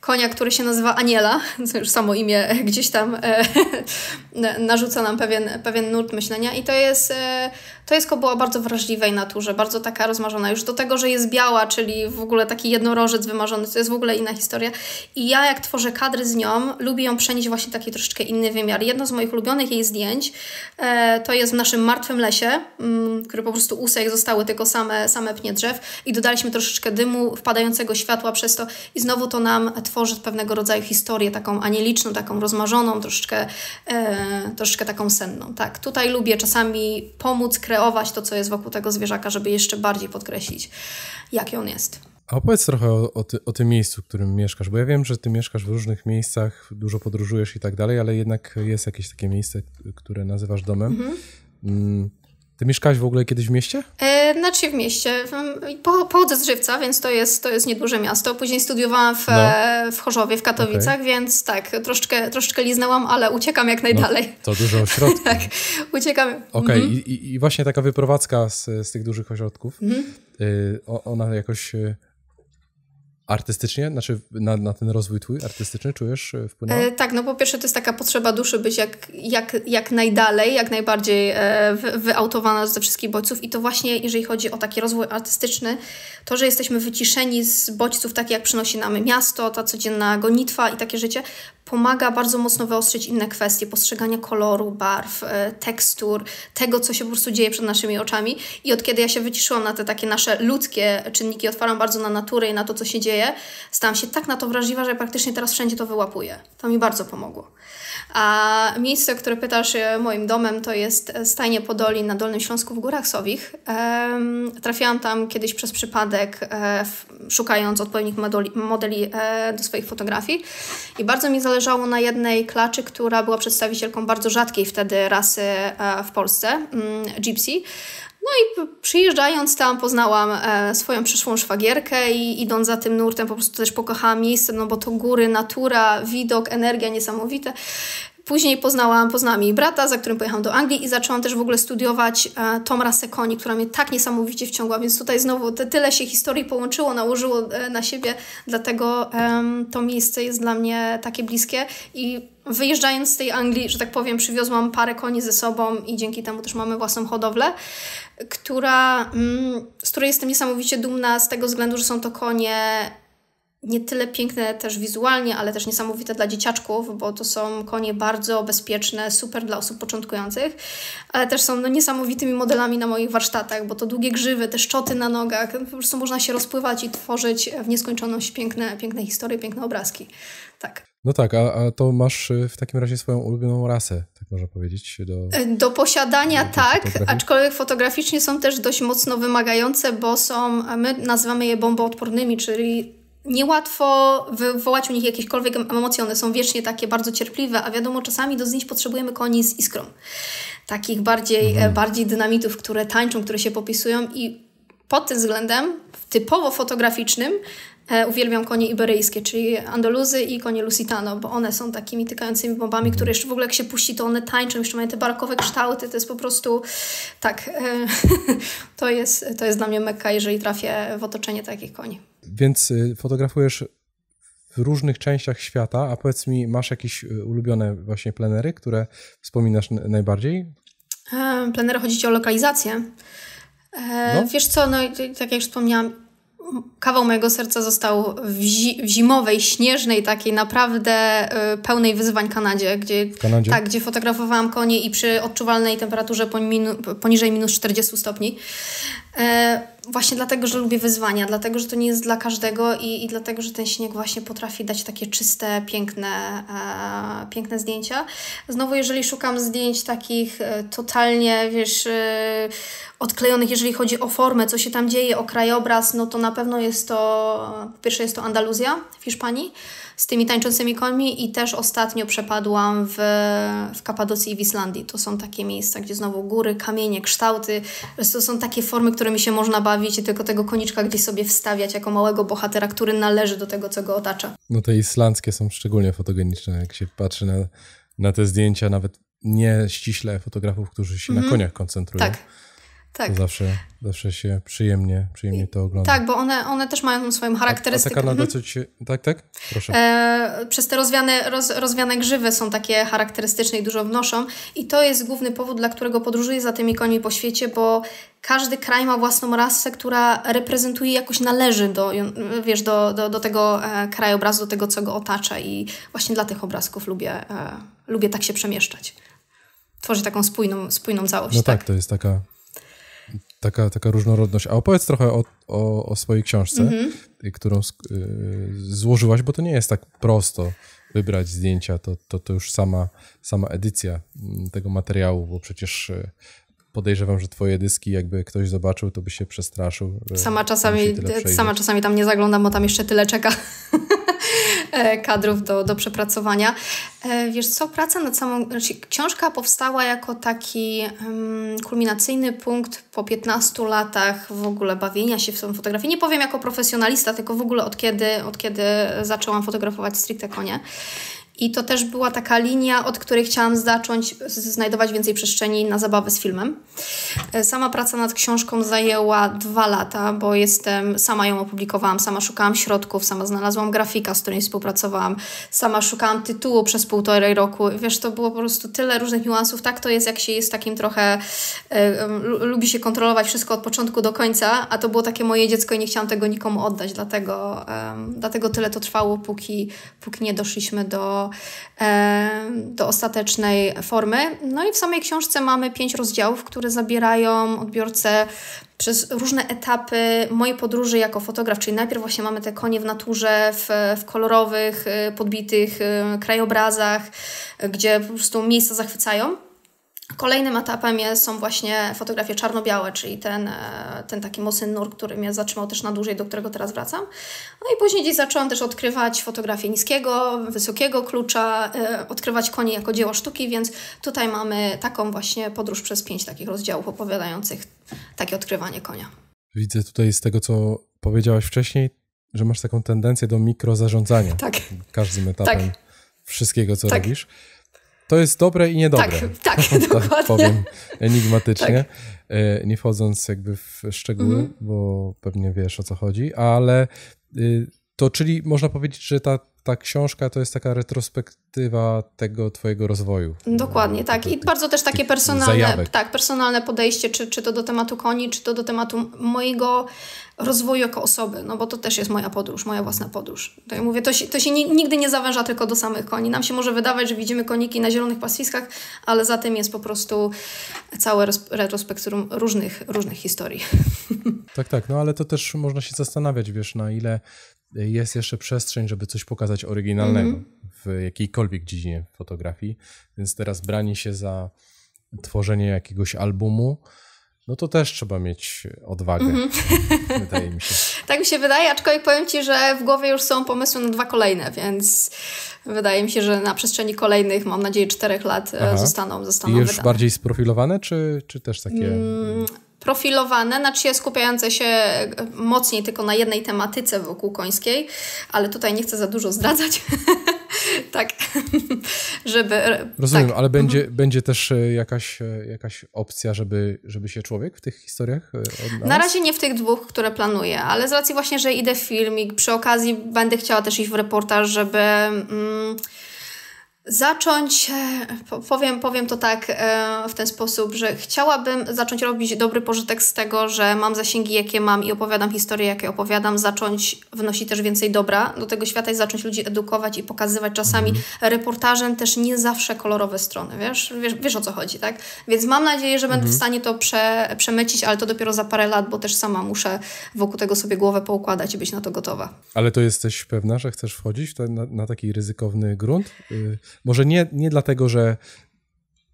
konia, który się nazywa Aniela, co już samo imię gdzieś tam e, narzuca nam pewien, pewien nurt myślenia i to jest, e, to jest kobyła bardzo wrażliwej naturze, bardzo taka rozmarzona. Już do tego, że jest biała, czyli w ogóle taki jednorożec wymarzony, to jest w ogóle inna historia. I ja jak tworzę kadry z nią, lubię ją przenieść właśnie taki troszeczkę inny wymiar. Jedno z moich ulubionych jej zdjęć e, to jest w naszym martwym lesie, mm, który po prostu usek, zostały tylko same, same pnie drzew i dodaliśmy troszeczkę dymu, wpadającego światła przez to i znowu to nam tworzy pewnego rodzaju historię taką anieliczną, taką rozmarzoną, troszeczkę, e, troszeczkę taką senną. Tak, tutaj lubię czasami pomóc kreować to, co jest wokół tego zwierzaka, żeby jeszcze bardziej podkreślić, jaki on jest. A opowiedz trochę o, o, ty, o, tym miejscu, w którym mieszkasz, bo ja wiem, że ty mieszkasz w różnych miejscach, dużo podróżujesz i tak dalej, ale jednak jest jakieś takie miejsce, które nazywasz domem. Mm -hmm. Mm. Ty mieszkałaś w ogóle kiedyś w mieście? E, znaczy w mieście. Po, pochodzę z Żywca, więc to jest, to jest nieduże miasto. Później studiowałam w, no. w Chorzowie, w Katowicach, okay. więc tak, troszeczkę, troszeczkę liznęłam, ale uciekam jak najdalej. No, to dużo ośrodków. tak, uciekam. Okej, okay. mhm. I, i, właśnie taka wyprowadzka z, z tych dużych ośrodków, mhm. y, ona jakoś y, Artystycznie? Znaczy na, na, ten rozwój twój artystyczny czujesz e, wpływ? E, tak, no po pierwsze to jest taka potrzeba duszy być jak, jak, jak najdalej, jak najbardziej e, wyautowana ze wszystkich bodźców i to właśnie jeżeli chodzi o taki rozwój artystyczny, to, że jesteśmy wyciszeni z bodźców tak jak przynosi nam miasto, ta codzienna gonitwa i takie życie, pomaga bardzo mocno wyostrzyć inne kwestie postrzegania koloru, barw, e, tekstur, tego, co się po prostu dzieje przed naszymi oczami. I od kiedy ja się wyciszyłam na te takie nasze ludzkie czynniki, otwaram bardzo na naturę i na to, co się dzieje dzieje, stałam się tak na to wrażliwa, że praktycznie teraz wszędzie to wyłapuję. To mi bardzo pomogło. A miejsce, o które pytasz e, moim domem, to jest e, stajnie Podoli na Dolnym Śląsku w Górach Sowich. Trafiłam tam kiedyś przez przypadek, e, szukając odpowiednich modeli, modeli do swoich fotografii i bardzo mi zależało na jednej klaczy, która była przedstawicielką bardzo rzadkiej wtedy rasy w Polsce, mm, gypsy. No i przyjeżdżając tam poznałam e, swoją przyszłą szwagierkę i idąc za tym nurtem po prostu też pokochałam miejsce, no bo to góry, natura, widok, energia niesamowite. Później poznałam, poznałam jej brata, za którym pojechałam do Anglii i zaczęłam też w ogóle studiować e, Tomra Sekoni, która mnie tak niesamowicie wciągła, więc tutaj znowu te, tyle się historii połączyło, nałożyło e, na siebie, dlatego e, to miejsce jest dla mnie takie bliskie i wyjeżdżając z tej Anglii, że tak powiem, przywiozłam parę koni ze sobą i dzięki temu też mamy własną hodowlę, która, mm, z której jestem niesamowicie dumna z tego względu, że są to konie nie tyle piękne też wizualnie, ale też niesamowite dla dzieciaczków, bo to są konie bardzo bezpieczne, super dla osób początkujących, ale też są no, niesamowitymi modelami na moich warsztatach, bo to długie grzywy, te szczoty na nogach, no, po prostu można się rozpływać i tworzyć w nieskończoność piękne, piękne historie, piękne obrazki. Tak. No tak, a, a to masz y, w takim razie swoją ulubioną rasę, tak można powiedzieć? Do, e, do posiadania do tak, aczkolwiek fotograficznie są też dość mocno wymagające, bo są, my nazywamy je bomboodpornymi, czyli niełatwo wywołać u nich jakiekolwiek emocje, one są wiecznie takie bardzo cierpliwe, a wiadomo, czasami do zdjęć potrzebujemy koni z iskrą. Takich bardziej, e, mhm. bardziej dynamitów, które tańczą, które się popisują i pod tym względem typowo fotograficznym e, uwielbiam konie iberyjskie, czyli Andaluzy i konie Lusitano, bo one są takimi tykającymi bombami, mhm. które jeszcze w ogóle jak się puści, to one tańczą, jeszcze mają te barkowe kształty, to jest po prostu tak, e, to, jest, to jest dla mnie mekka, jeżeli trafię w otoczenie takich koni. Więc y, fotografujesz w różnych częściach świata, a powiedz mi, masz jakieś y, ulubione właśnie plenery, które wspominasz najbardziej? E, plenery chodzi ci o lokalizację. E, no. Wiesz co, no tak jak już wspomniałam, kawał mojego serca został w, zi w zimowej, śnieżnej, takiej naprawdę y, pełnej wyzwań Kanadzie, gdzie, Kanadzie? Tak, gdzie fotografowałam konie i przy odczuwalnej temperaturze poni poniżej minus 40 stopni. E, właśnie dlatego, że lubię wyzwania, dlatego, że to nie jest dla każdego i, i dlatego, że ten śnieg właśnie potrafi dać takie czyste, piękne, e, piękne zdjęcia. Znowu, jeżeli szukam zdjęć takich e, totalnie, wiesz, e, odklejonych, jeżeli chodzi o formę, co się tam dzieje, o krajobraz, no to na pewno jest to, po pierwsze jest to Andaluzja w Hiszpanii, z tymi tańczącymi końmi i też ostatnio przepadłam w, w Kapadocji i w Islandii. To są takie miejsca, gdzie znowu góry, kamienie, kształty, to są takie formy, którymi się można bawić i tylko tego koniczka gdzieś sobie wstawiać jako małego bohatera, który należy do tego, co go otacza. No te islandzkie są szczególnie fotogeniczne, jak się patrzy na, na te zdjęcia, nawet nie ściśle fotografów, którzy się mm -hmm. na mhm. koniach koncentrują. Tak tak. Zawsze, zawsze się przyjemnie, przyjemnie to ogląda. Tak, bo one, one też mają swoją charakterystykę. A, a taka nagle, mhm. co ci Tak, tak? Proszę. E, przez te rozwiane, roz, rozwiane grzywy są takie charakterystyczne i dużo wnoszą. I to jest główny powód, dla którego podróżuję za tymi koni po świecie, bo każdy kraj ma własną rasę, która reprezentuje, jakoś należy do, wiesz, do, do, do tego e, krajobrazu, do tego, co go otacza. I właśnie dla tych obrazków lubię, e, lubię tak się przemieszczać. Tworzy taką spójną, spójną całość. No tak, tak to jest taka taka, taka różnorodność. A opowiedz trochę o, o, o swojej książce, mm -hmm. którą y, złożyłaś, bo to nie jest tak prosto wybrać zdjęcia, to, to, to już sama, sama edycja mm, tego materiału, bo przecież y, podejrzewam, że twoje dyski, jakby ktoś zobaczył, to by się przestraszył. Sama czasami, e, sama czasami tam nie zaglądam, bo tam jeszcze tyle czeka e, kadrów do, do przepracowania. E, wiesz co, praca nad samą... Znaczy, książka powstała jako taki um, kulminacyjny punkt po 15 latach w ogóle bawienia się w tą fotografię. Nie powiem jako profesjonalista, tylko w ogóle od kiedy, od kiedy zaczęłam fotografować stricte konie. I to też była taka linia, od której chciałam zacząć znajdować więcej przestrzeni na zabawę z filmem. E, sama praca nad książką zajęła dwa lata, bo jestem, sama ją opublikowałam, sama szukałam środków, sama znalazłam grafika, z którym współpracowałam, sama szukałam tytułu przez półtorej roku. Wiesz, to było po prostu tyle różnych niuansów. Tak to jest, jak się jest takim trochę, y, lubi się kontrolować wszystko od początku do końca, a to było takie moje dziecko i nie chciałam tego nikomu oddać, dlatego, y, dlatego tyle to trwało, póki, póki nie doszliśmy do do, do ostatecznej formy. No i w samej książce mamy pięć rozdziałów, które zabierają odbiorcę przez różne etapy mojej podróży jako fotograf, czyli najpierw właśnie mamy te konie w naturze, w, w kolorowych, y, podbitych y, krajobrazach, y, gdzie po prostu miejsca zachwycają. Kolejnym etapem jest, są właśnie fotografie czarno-białe, czyli ten, e, ten taki mocny nur, który mnie zatrzymał też na dłużej, do którego teraz wracam. No i później gdzieś zaczęłam też odkrywać fotografie niskiego, wysokiego klucza, e, odkrywać konie jako dzieło sztuki, więc tutaj mamy taką właśnie podróż przez pięć takich rozdziałów opowiadających takie odkrywanie konia. Widzę tutaj z tego, co powiedziałaś wcześniej, że masz taką tendencję do mikrozarządzania tak. każdym etapem tak. wszystkiego, co tak. robisz. To jest dobre i niedobre. Tak, tak, tak, dokładnie. tak powiem enigmatycznie. Tak. E, nie wchodząc jakby w szczegóły, mhm. bo pewnie wiesz o co chodzi, ale y, to czyli można powiedzieć, że ta, ta książka to jest taka retrospektywa tego twojego rozwoju. Dokładnie, tak. I bardzo też takie personalne, tak, personalne podejście, czy, czy to do tematu koni, czy to do tematu mojego rozwoju jako osoby, no bo to też jest moja podróż, moja własna podróż. To tak ja mówię, to się, to się nigdy nie zawęża tylko do samych koni. Nam się może wydawać, że widzimy koniki na zielonych pastwiskach, ale za tym jest po prostu całe retrospektrum różnych, różnych historii. Tak, tak, no ale to też można się zastanawiać, wiesz, na ile jest jeszcze przestrzeń, żeby coś pokazać oryginalnego mm -hmm. w jakiejkolwiek dziedzinie fotografii. Więc teraz branie się za tworzenie jakiegoś albumu, no to też trzeba mieć odwagę, mm -hmm. wydaje mi się. tak mi się wydaje, aczkolwiek powiem Ci, że w głowie już są pomysły na dwa kolejne, więc wydaje mi się, że na przestrzeni kolejnych, mam nadzieję, czterech lat e, Aha. zostaną, zostaną I już wydane. bardziej sprofilowane, czy, czy też takie... Mm, profilowane, znaczy skupiające się e, mocniej tylko na jednej tematyce wokół końskiej, ale tutaj nie chcę za dużo zdradzać. tak, żeby. E, Rozumiem, tak. ale będzie, mhm. będzie też e, jakaś, jakaś opcja, żeby, żeby się człowiek w tych historiach odnalazł? Na razie nie w tych dwóch, które planuję, ale z racji właśnie, że idę w filmik, przy okazji będę chciała też iść w reportaż, żeby. Mm, zacząć, e, powiem, powiem to tak e, w ten sposób, że chciałabym zacząć robić dobry pożytek z tego, że mam zasięgi, jakie mam i opowiadam historie, jakie opowiadam, zacząć wnosić też więcej dobra do tego świata i zacząć ludzi edukować i pokazywać czasami mhm. reportażem też nie zawsze kolorowe strony, wiesz? Wiesz, wiesz o co chodzi, tak? Więc mam nadzieję, że będę w mhm. stanie to prze, przemycić, ale to dopiero za parę lat, bo też sama muszę wokół tego sobie głowę poukładać i być na to gotowa. Ale to jesteś pewna, że chcesz wchodzić na, na taki ryzykowny grunt? Y może nie, nie dlatego, że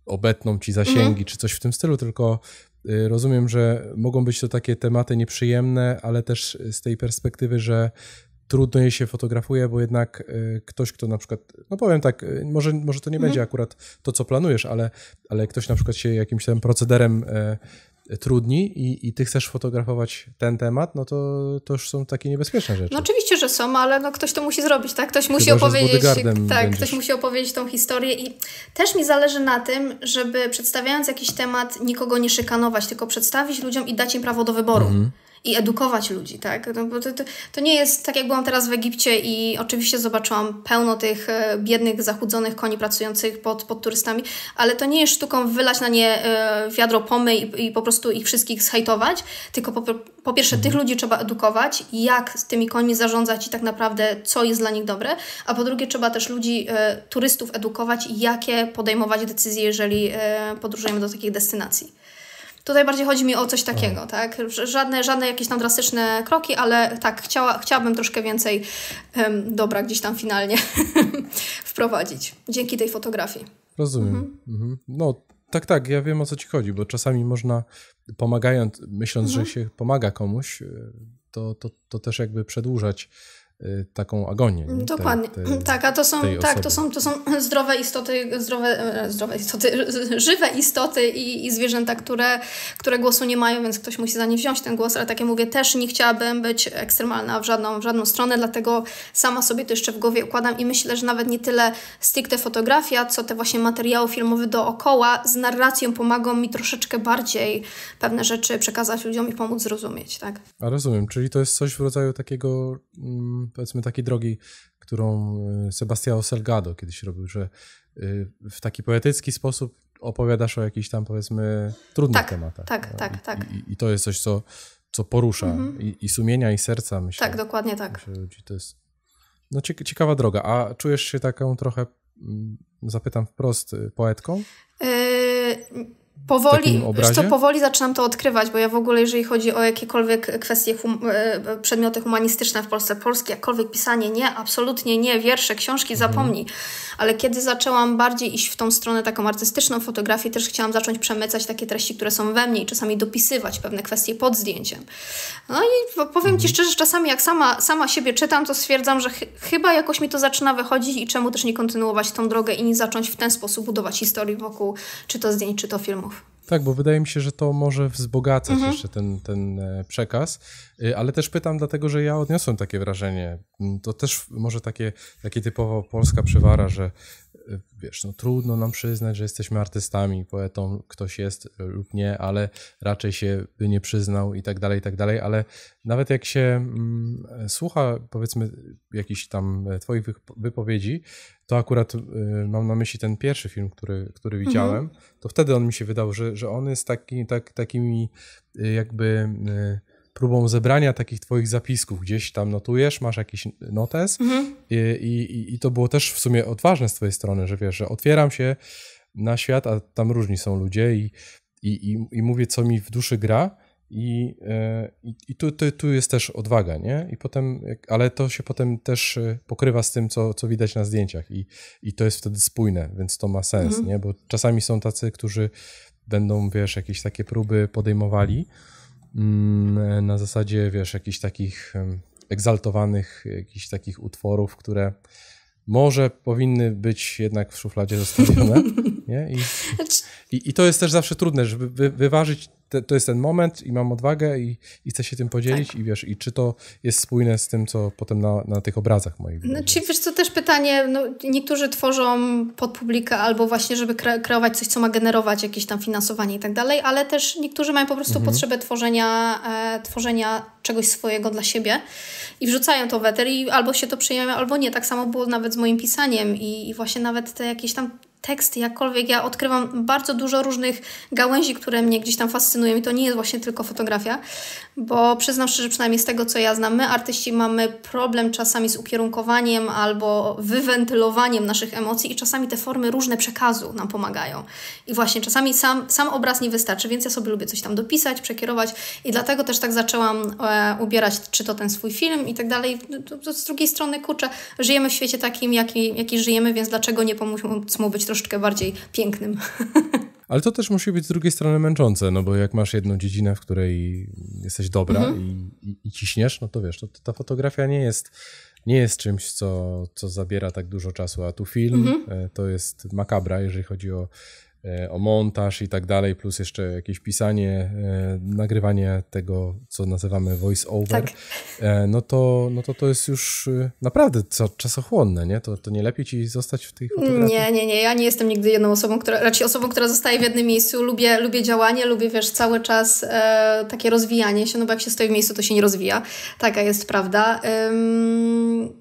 obetną ci zasięgi mhm. czy coś w tym stylu, tylko y, rozumiem, że mogą być to takie tematy nieprzyjemne, ale też z tej perspektywy, że trudno jej się fotografuje, bo jednak y, ktoś, kto na przykład, no powiem tak, y, może, może to nie mhm. będzie akurat to, co planujesz, ale, ale ktoś na przykład się jakimś tam procederem e, trudni i, i ty chcesz fotografować ten temat, no to, to już są takie niebezpieczne rzeczy. No oczywiście, że są, ale no ktoś to musi zrobić, tak? Ktoś musi opowiedzieć. Tak, ktoś musi opowiedzieć tą historię i też mi zależy na tym, żeby przedstawiając jakiś temat, nikogo nie szykanować, tylko przedstawić ludziom i dać im prawo do wyboru. Mhm i edukować ludzi, tak? No, bo to, to, to, nie jest tak, jak byłam teraz w Egipcie i oczywiście zobaczyłam pełno tych e, biednych, zachudzonych koni pracujących pod, pod turystami, ale to nie jest sztuką wylać na nie e, wiadro pomy i, i po prostu ich wszystkich zhejtować, tylko po, po pierwsze tych mhm. ludzi trzeba edukować, jak z tymi końmi zarządzać i tak naprawdę co jest dla nich dobre, a po drugie trzeba też ludzi, e, turystów edukować, jakie podejmować decyzje, jeżeli podróżujemy do takich destynacji. Tutaj bardziej chodzi mi o coś mhm. takiego, tak? Żadne, żadne jakieś tam drastyczne kroki, ale tak, chciała, chciałabym troszkę więcej um, dobra gdzieś tam finalnie wprowadzić dzięki tej fotografii. Rozumiem. Mhm. Mhm. No, tak, tak, ja wiem o co ci chodzi, bo czasami można pomagając, myśląc, mhm. że się pomaga komuś, to, to, to też jakby przedłużać Y, taką agonię. Nie? Dokładnie. Te, te, tak, a to są, tak, to są, to są zdrowe istoty, zdrowe, e, zdrowe istoty, żywe istoty i, i, zwierzęta, które, które głosu nie mają, więc ktoś musi za nie wziąć ten głos, ale tak jak mówię, też nie chciałabym być ekstremalna w żadną, w żadną stronę, dlatego sama sobie to jeszcze w głowie układam i myślę, że nawet nie tyle stricte fotografia, co te właśnie materiały filmowe dookoła z narracją pomagą mi troszeczkę bardziej pewne rzeczy przekazać ludziom i pomóc zrozumieć, tak? A rozumiem, czyli to jest coś w rodzaju takiego... Mm powiedzmy takiej drogi, którą e, Sebastiao Selgado kiedyś robił, że e, w taki poetycki sposób opowiadasz o jakichś tam powiedzmy trudnych tak, tematach. Tak, no? tak, I, tak. I, I, to jest coś, co, co porusza mhm. I, i, sumienia, i serca, myślę. Tak, dokładnie tak. Myślę, to jest no, ciekawa droga. A czujesz się taką trochę, mm, zapytam wprost, y, poetką? Yy Powoli, to powoli zaczynam to odkrywać, bo ja w ogóle, jeżeli chodzi o jakiekolwiek kwestie, hum, e, przedmioty humanistyczne w Polsce, polskie, jakkolwiek pisanie, nie, absolutnie nie, wiersze, książki, mhm. zapomnij. Ale kiedy zaczęłam bardziej iść w tą stronę taką artystyczną fotografię, też chciałam zacząć przemycać takie treści, które są we mnie i czasami dopisywać pewne kwestie pod zdjęciem. No i powiem Ci mhm. szczerze, czasami jak sama, sama siebie czytam, to stwierdzam, że ch chyba jakoś mi to zaczyna wychodzić i czemu też nie kontynuować tą drogę i nie zacząć w ten sposób budować historii wokół czy to zdjęć, czy to filmu. Tak, bo wydaje mi się, że to może wzbogacać mhm. jeszcze ten, ten e, przekaz, y, ale też pytam dlatego, że ja odniosłem takie wrażenie. Mm, to też może takie, takie typowo polska przywara, że wiesz, no trudno nam przyznać, że jesteśmy artystami, poetą ktoś jest e, lub nie, ale raczej się by nie przyznał i tak dalej, i tak dalej, ale nawet jak się mm, słucha powiedzmy jakichś tam e, twoich wypowiedzi, to akurat y, mam na myśli ten pierwszy film, który, który mhm. widziałem, to wtedy on mi się wydał, że, że on jest taki, tak, takimi jakby... Y, próbą zebrania takich twoich zapisków. Gdzieś tam notujesz, masz jakiś notes mhm. I, i, i to było też w sumie odważne z twojej strony, że wiesz, że otwieram się na świat, a tam różni są ludzie i, i, i, i mówię, co mi w duszy gra. I, e, i, i tu, tu, tu, jest też odwaga, nie? I potem, ale to się potem też e, pokrywa z tym, co, co widać na zdjęciach, I, i to jest wtedy spójne, więc to ma sens, mhm. nie? Bo czasami są tacy, którzy będą, wiesz, jakieś takie próby podejmowali, Mm, na zasadzie, wiesz, jakichś takich egzaltowanych, jakichś takich utworów, które może powinny być jednak w szufladzie zostawione nie? I, znaczy- i, i to jest też zawsze trudne, żeby wy, wyważyć, te, to jest ten moment i mam odwagę i, i chcę się tym podzielić tak. i wiesz, i czy to jest spójne z tym, co potem na, na tych obrazach moich. No czy wiesz, to też pytanie, no, niektórzy tworzą pod publikę albo właśnie, żeby kreować coś, co ma generować jakieś tam finansowanie i tak dalej, ale też niektórzy mają po prostu mhm. potrzebę tworzenia, e, tworzenia czegoś swojego dla siebie i wrzucają to weter i albo się to przyjmują, albo nie. Tak samo było nawet z moim pisaniem i, i właśnie nawet te jakieś tam tekst, jakkolwiek ja odkrywam bardzo dużo różnych gałęzi, które mnie gdzieś tam fascynują i to nie jest właśnie tylko fotografia, bo przyznam szczerze, przynajmniej z tego, co ja znam, my artyści mamy problem czasami z ukierunkowaniem albo wywentylowaniem naszych emocji i czasami te formy różne przekazu nam pomagają. I właśnie czasami sam, sam obraz nie wystarczy, więc ja sobie lubię coś tam dopisać, przekierować i dlatego też tak zaczęłam e, ubierać czy to ten swój film i tak dalej. No, z drugiej strony, kurczę, żyjemy w świecie takim, jaki, jaki żyjemy, więc dlaczego nie pomóc mu być troszeczkę bardziej pięknym. Ale to też musi być z drugiej strony męczące, no bo jak masz jedną dziedzinę, w której jesteś dobra mhm. i, i, i, ciśniesz, no to wiesz, to, to ta fotografia nie jest nie jest czymś, co, co zabiera tak dużo czasu, a tu film mhm. e, to jest makabra, jeżeli chodzi o o montaż i tak dalej, plus jeszcze jakieś pisanie, e, nagrywanie tego, co nazywamy voice-over, tak. E, no, to, no to to jest już e, naprawdę czasochłonne, nie? To, to nie lepiej ci zostać w tej fotografii? Nie, nie, nie. Ja nie jestem nigdy jedną osobą, która, raczej osobą, która zostaje w jednym miejscu. Lubię, lubię działanie, lubię, wiesz, cały czas e, takie rozwijanie się, no bo jak się stoi w miejscu, to się nie rozwija. Taka jest prawda. Ym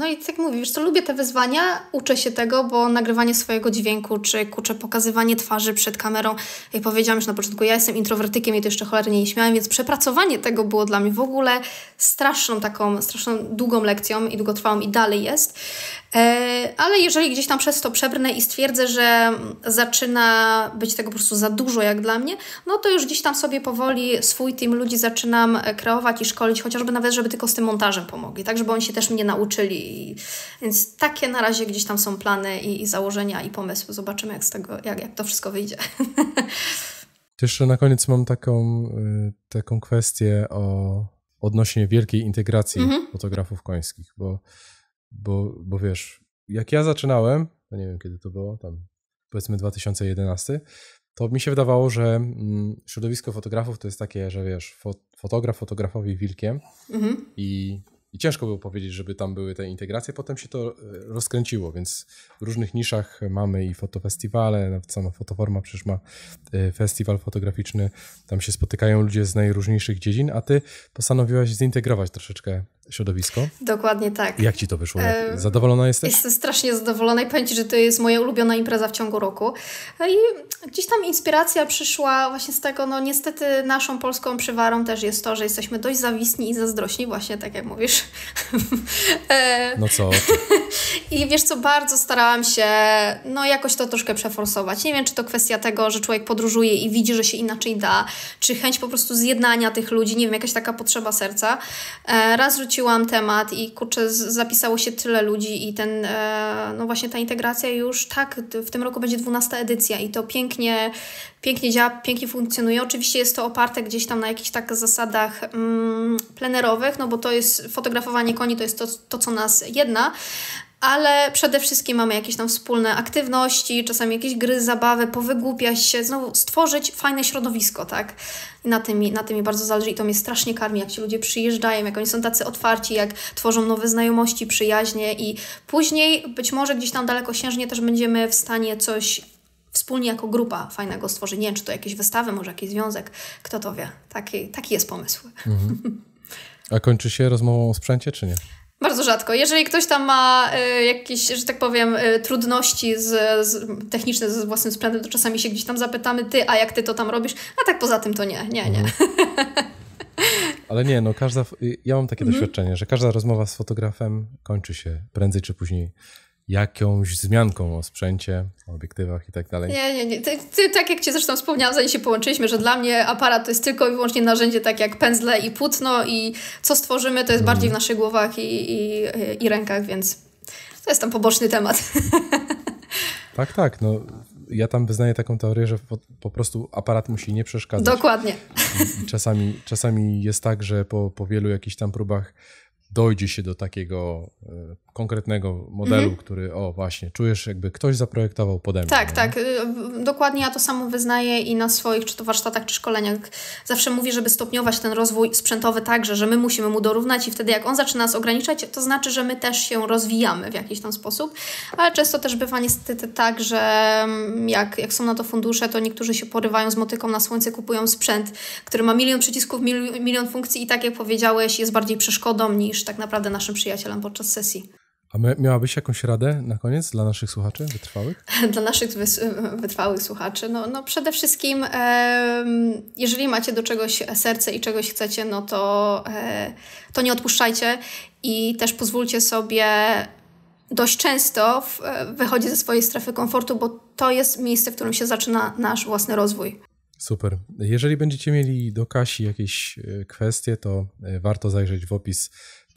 no i tak mówię, już to lubię te wyzwania, uczę się tego, bo nagrywanie swojego dźwięku, czy kurczę, pokazywanie twarzy przed kamerą, jak powiedziałam już na początku, ja jestem introwertykiem i to jeszcze cholernie nie śmiałam, więc przepracowanie tego było dla mnie w ogóle straszną taką, straszną długą lekcją i długotrwałą i dalej jest. E, ale jeżeli gdzieś tam przez to przebrnę i stwierdzę, że zaczyna być tego po prostu za dużo jak dla mnie, no to już gdzieś tam sobie powoli swój team ludzi zaczynam e, kreować i szkolić, chociażby nawet, żeby tylko z tym montażem pomogli, tak żeby oni się też mnie nauczyli. Więc takie na razie gdzieś tam są plany i, i założenia i pomysły. Zobaczymy jak z tego, jak, jak to wszystko wyjdzie. Jeszcze na koniec mam taką, e, taką kwestię o odnośnie wielkiej integracji mm fotografów końskich, bo bo, bo wiesz, jak ja zaczynałem, no nie wiem kiedy to było, tam powiedzmy 2011, to mi się wydawało, że mm, środowisko fotografów to jest takie, że wiesz, fotograf fotografowi wilkiem mhm. i, i ciężko było powiedzieć, żeby tam były te integracje. Potem się to e, rozkręciło, więc w różnych niszach mamy i fotofestiwale, nawet sama fotoforma przecież ma e, festiwal fotograficzny, tam się spotykają ludzie z najróżniejszych dziedzin, a ty postanowiłaś zintegrować troszeczkę środowisko. Dokładnie tak. Jak ci to wyszło? E, zadowolona jesteś? Jestem strasznie zadowolona i powiem ci, że to jest moja ulubiona impreza w ciągu roku. E, I gdzieś tam inspiracja przyszła właśnie z tego, no niestety naszą polską przywarą też jest to, że jesteśmy dość zawisni i zazdrośni, właśnie tak jak mówisz. E, no co? I wiesz co, bardzo starałam się no jakoś to troszkę przeforsować. Nie wiem, czy to kwestia tego, że człowiek podróżuje i widzi, że się inaczej da, czy chęć po prostu zjednania tych ludzi, nie wiem, jakaś taka potrzeba serca. raz rzuciłam rzuciłam temat i kurczę, zapisało się tyle ludzi i ten, e, no właśnie ta integracja już tak, w tym roku będzie 12 edycja i to pięknie, pięknie działa, pięknie funkcjonuje. Oczywiście jest to oparte gdzieś tam na jakichś tak zasadach mm, plenerowych, no bo to jest fotografowanie koni, to jest to, to co nas jedna, ale przede wszystkim mamy jakieś tam wspólne aktywności, czasami jakieś gry, zabawy, powygłupiać się, znowu stworzyć fajne środowisko, tak? Na tym, mi, na tym mi bardzo zależy i to mnie strasznie karmi, jak ci ludzie przyjeżdżają, jak oni są tacy otwarci, jak tworzą nowe znajomości, przyjaźnie i później być może gdzieś tam dalekosiężnie też będziemy w stanie coś wspólnie jako grupa fajnego stworzyć. Nie wiem, czy to jakieś wystawy, może jakiś związek, kto to wie. Taki, taki jest pomysł. Mhm. A kończy się rozmową o sprzęcie, czy nie? Bardzo rzadko. Jeżeli ktoś tam ma y, jakieś, że tak powiem, y, trudności z, z, techniczne ze własnym sprzętem, to czasami się gdzieś tam zapytamy, ty, a jak ty to tam robisz? A tak poza tym to nie, nie, nie. Mhm. Ale nie, no każda, ja mam takie mhm. doświadczenie, że każda rozmowa z fotografem kończy się prędzej czy później jakąś zmianką o sprzęcie, o obiektywach i tak dalej. Nie, nie, nie. Ty, ty, tak jak cię zresztą wspomniałam, zanim się połączyliśmy, że dla mnie aparat to jest tylko i wyłącznie narzędzie tak jak pędzle i płótno i co stworzymy to jest bardziej w mhm. naszych głowach i, i, i rękach, więc to jest tam poboczny temat. Tak, tak. No, ja tam wyznaję taką teorię, że po, po prostu aparat musi nie przeszkadzać. Dokładnie. Czasami, czasami jest tak, że po, po wielu jakichś tam próbach dojdzie się do takiego e, konkretnego modelu, mhm. który, o właśnie, czujesz jakby ktoś zaprojektował pode mnie. Tak, no tak, nie? tak. Dokładnie ja to samo wyznaję i na swoich, czy to warsztatach, czy szkoleniach zawsze mówię, żeby stopniować ten rozwój sprzętowy także, że my musimy mu dorównać i wtedy jak on zaczyna nas ograniczać, to znaczy, że my też się rozwijamy w jakiś tam sposób, ale często też bywa niestety tak, że mm, jak, jak są na to fundusze, to niektórzy się porywają z motyką na słońce, kupują sprzęt, który ma milion przycisków, milion funkcji i tak jak powiedziałeś, jest bardziej przeszkodą niż będziesz tak naprawdę naszym przyjacielem podczas sesji. A miałabyś jakąś radę na koniec dla naszych słuchaczy wytrwałych? Dla naszych wytrwałych słuchaczy? No, no przede wszystkim, e, jeżeli macie do czegoś serce i czegoś chcecie, no to, e, to nie odpuszczajcie i też pozwólcie sobie dość często w, e, wychodzić ze swojej strefy komfortu, bo to jest miejsce, w którym się zaczyna nasz własny rozwój. Super. Jeżeli będziecie mieli do Kasi jakieś e, kwestie, to e, warto zajrzeć w opis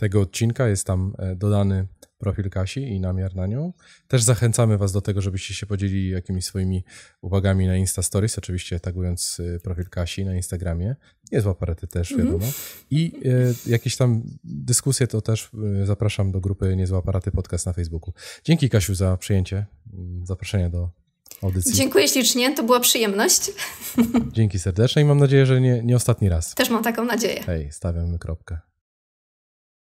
tego odcinka. Jest tam e, dodany profil Kasi i namiar na nią. Też zachęcamy Was do tego, żebyście się podzielili jakimiś swoimi uwagami na Insta Stories, oczywiście tagując e, profil Kasi na Instagramie. Jest w też, mm -hmm. wiadomo. I e, jakieś tam dyskusje to też e, zapraszam do grupy Niezłe Aparaty Podcast na Facebooku. Dzięki Kasiu za przyjęcie mm, zaproszenia do audycji. Dziękuję ślicznie, to była przyjemność. Dzięki serdecznie i mam nadzieję, że nie, nie ostatni raz. Też mam taką nadzieję. Hej, stawiamy kropkę.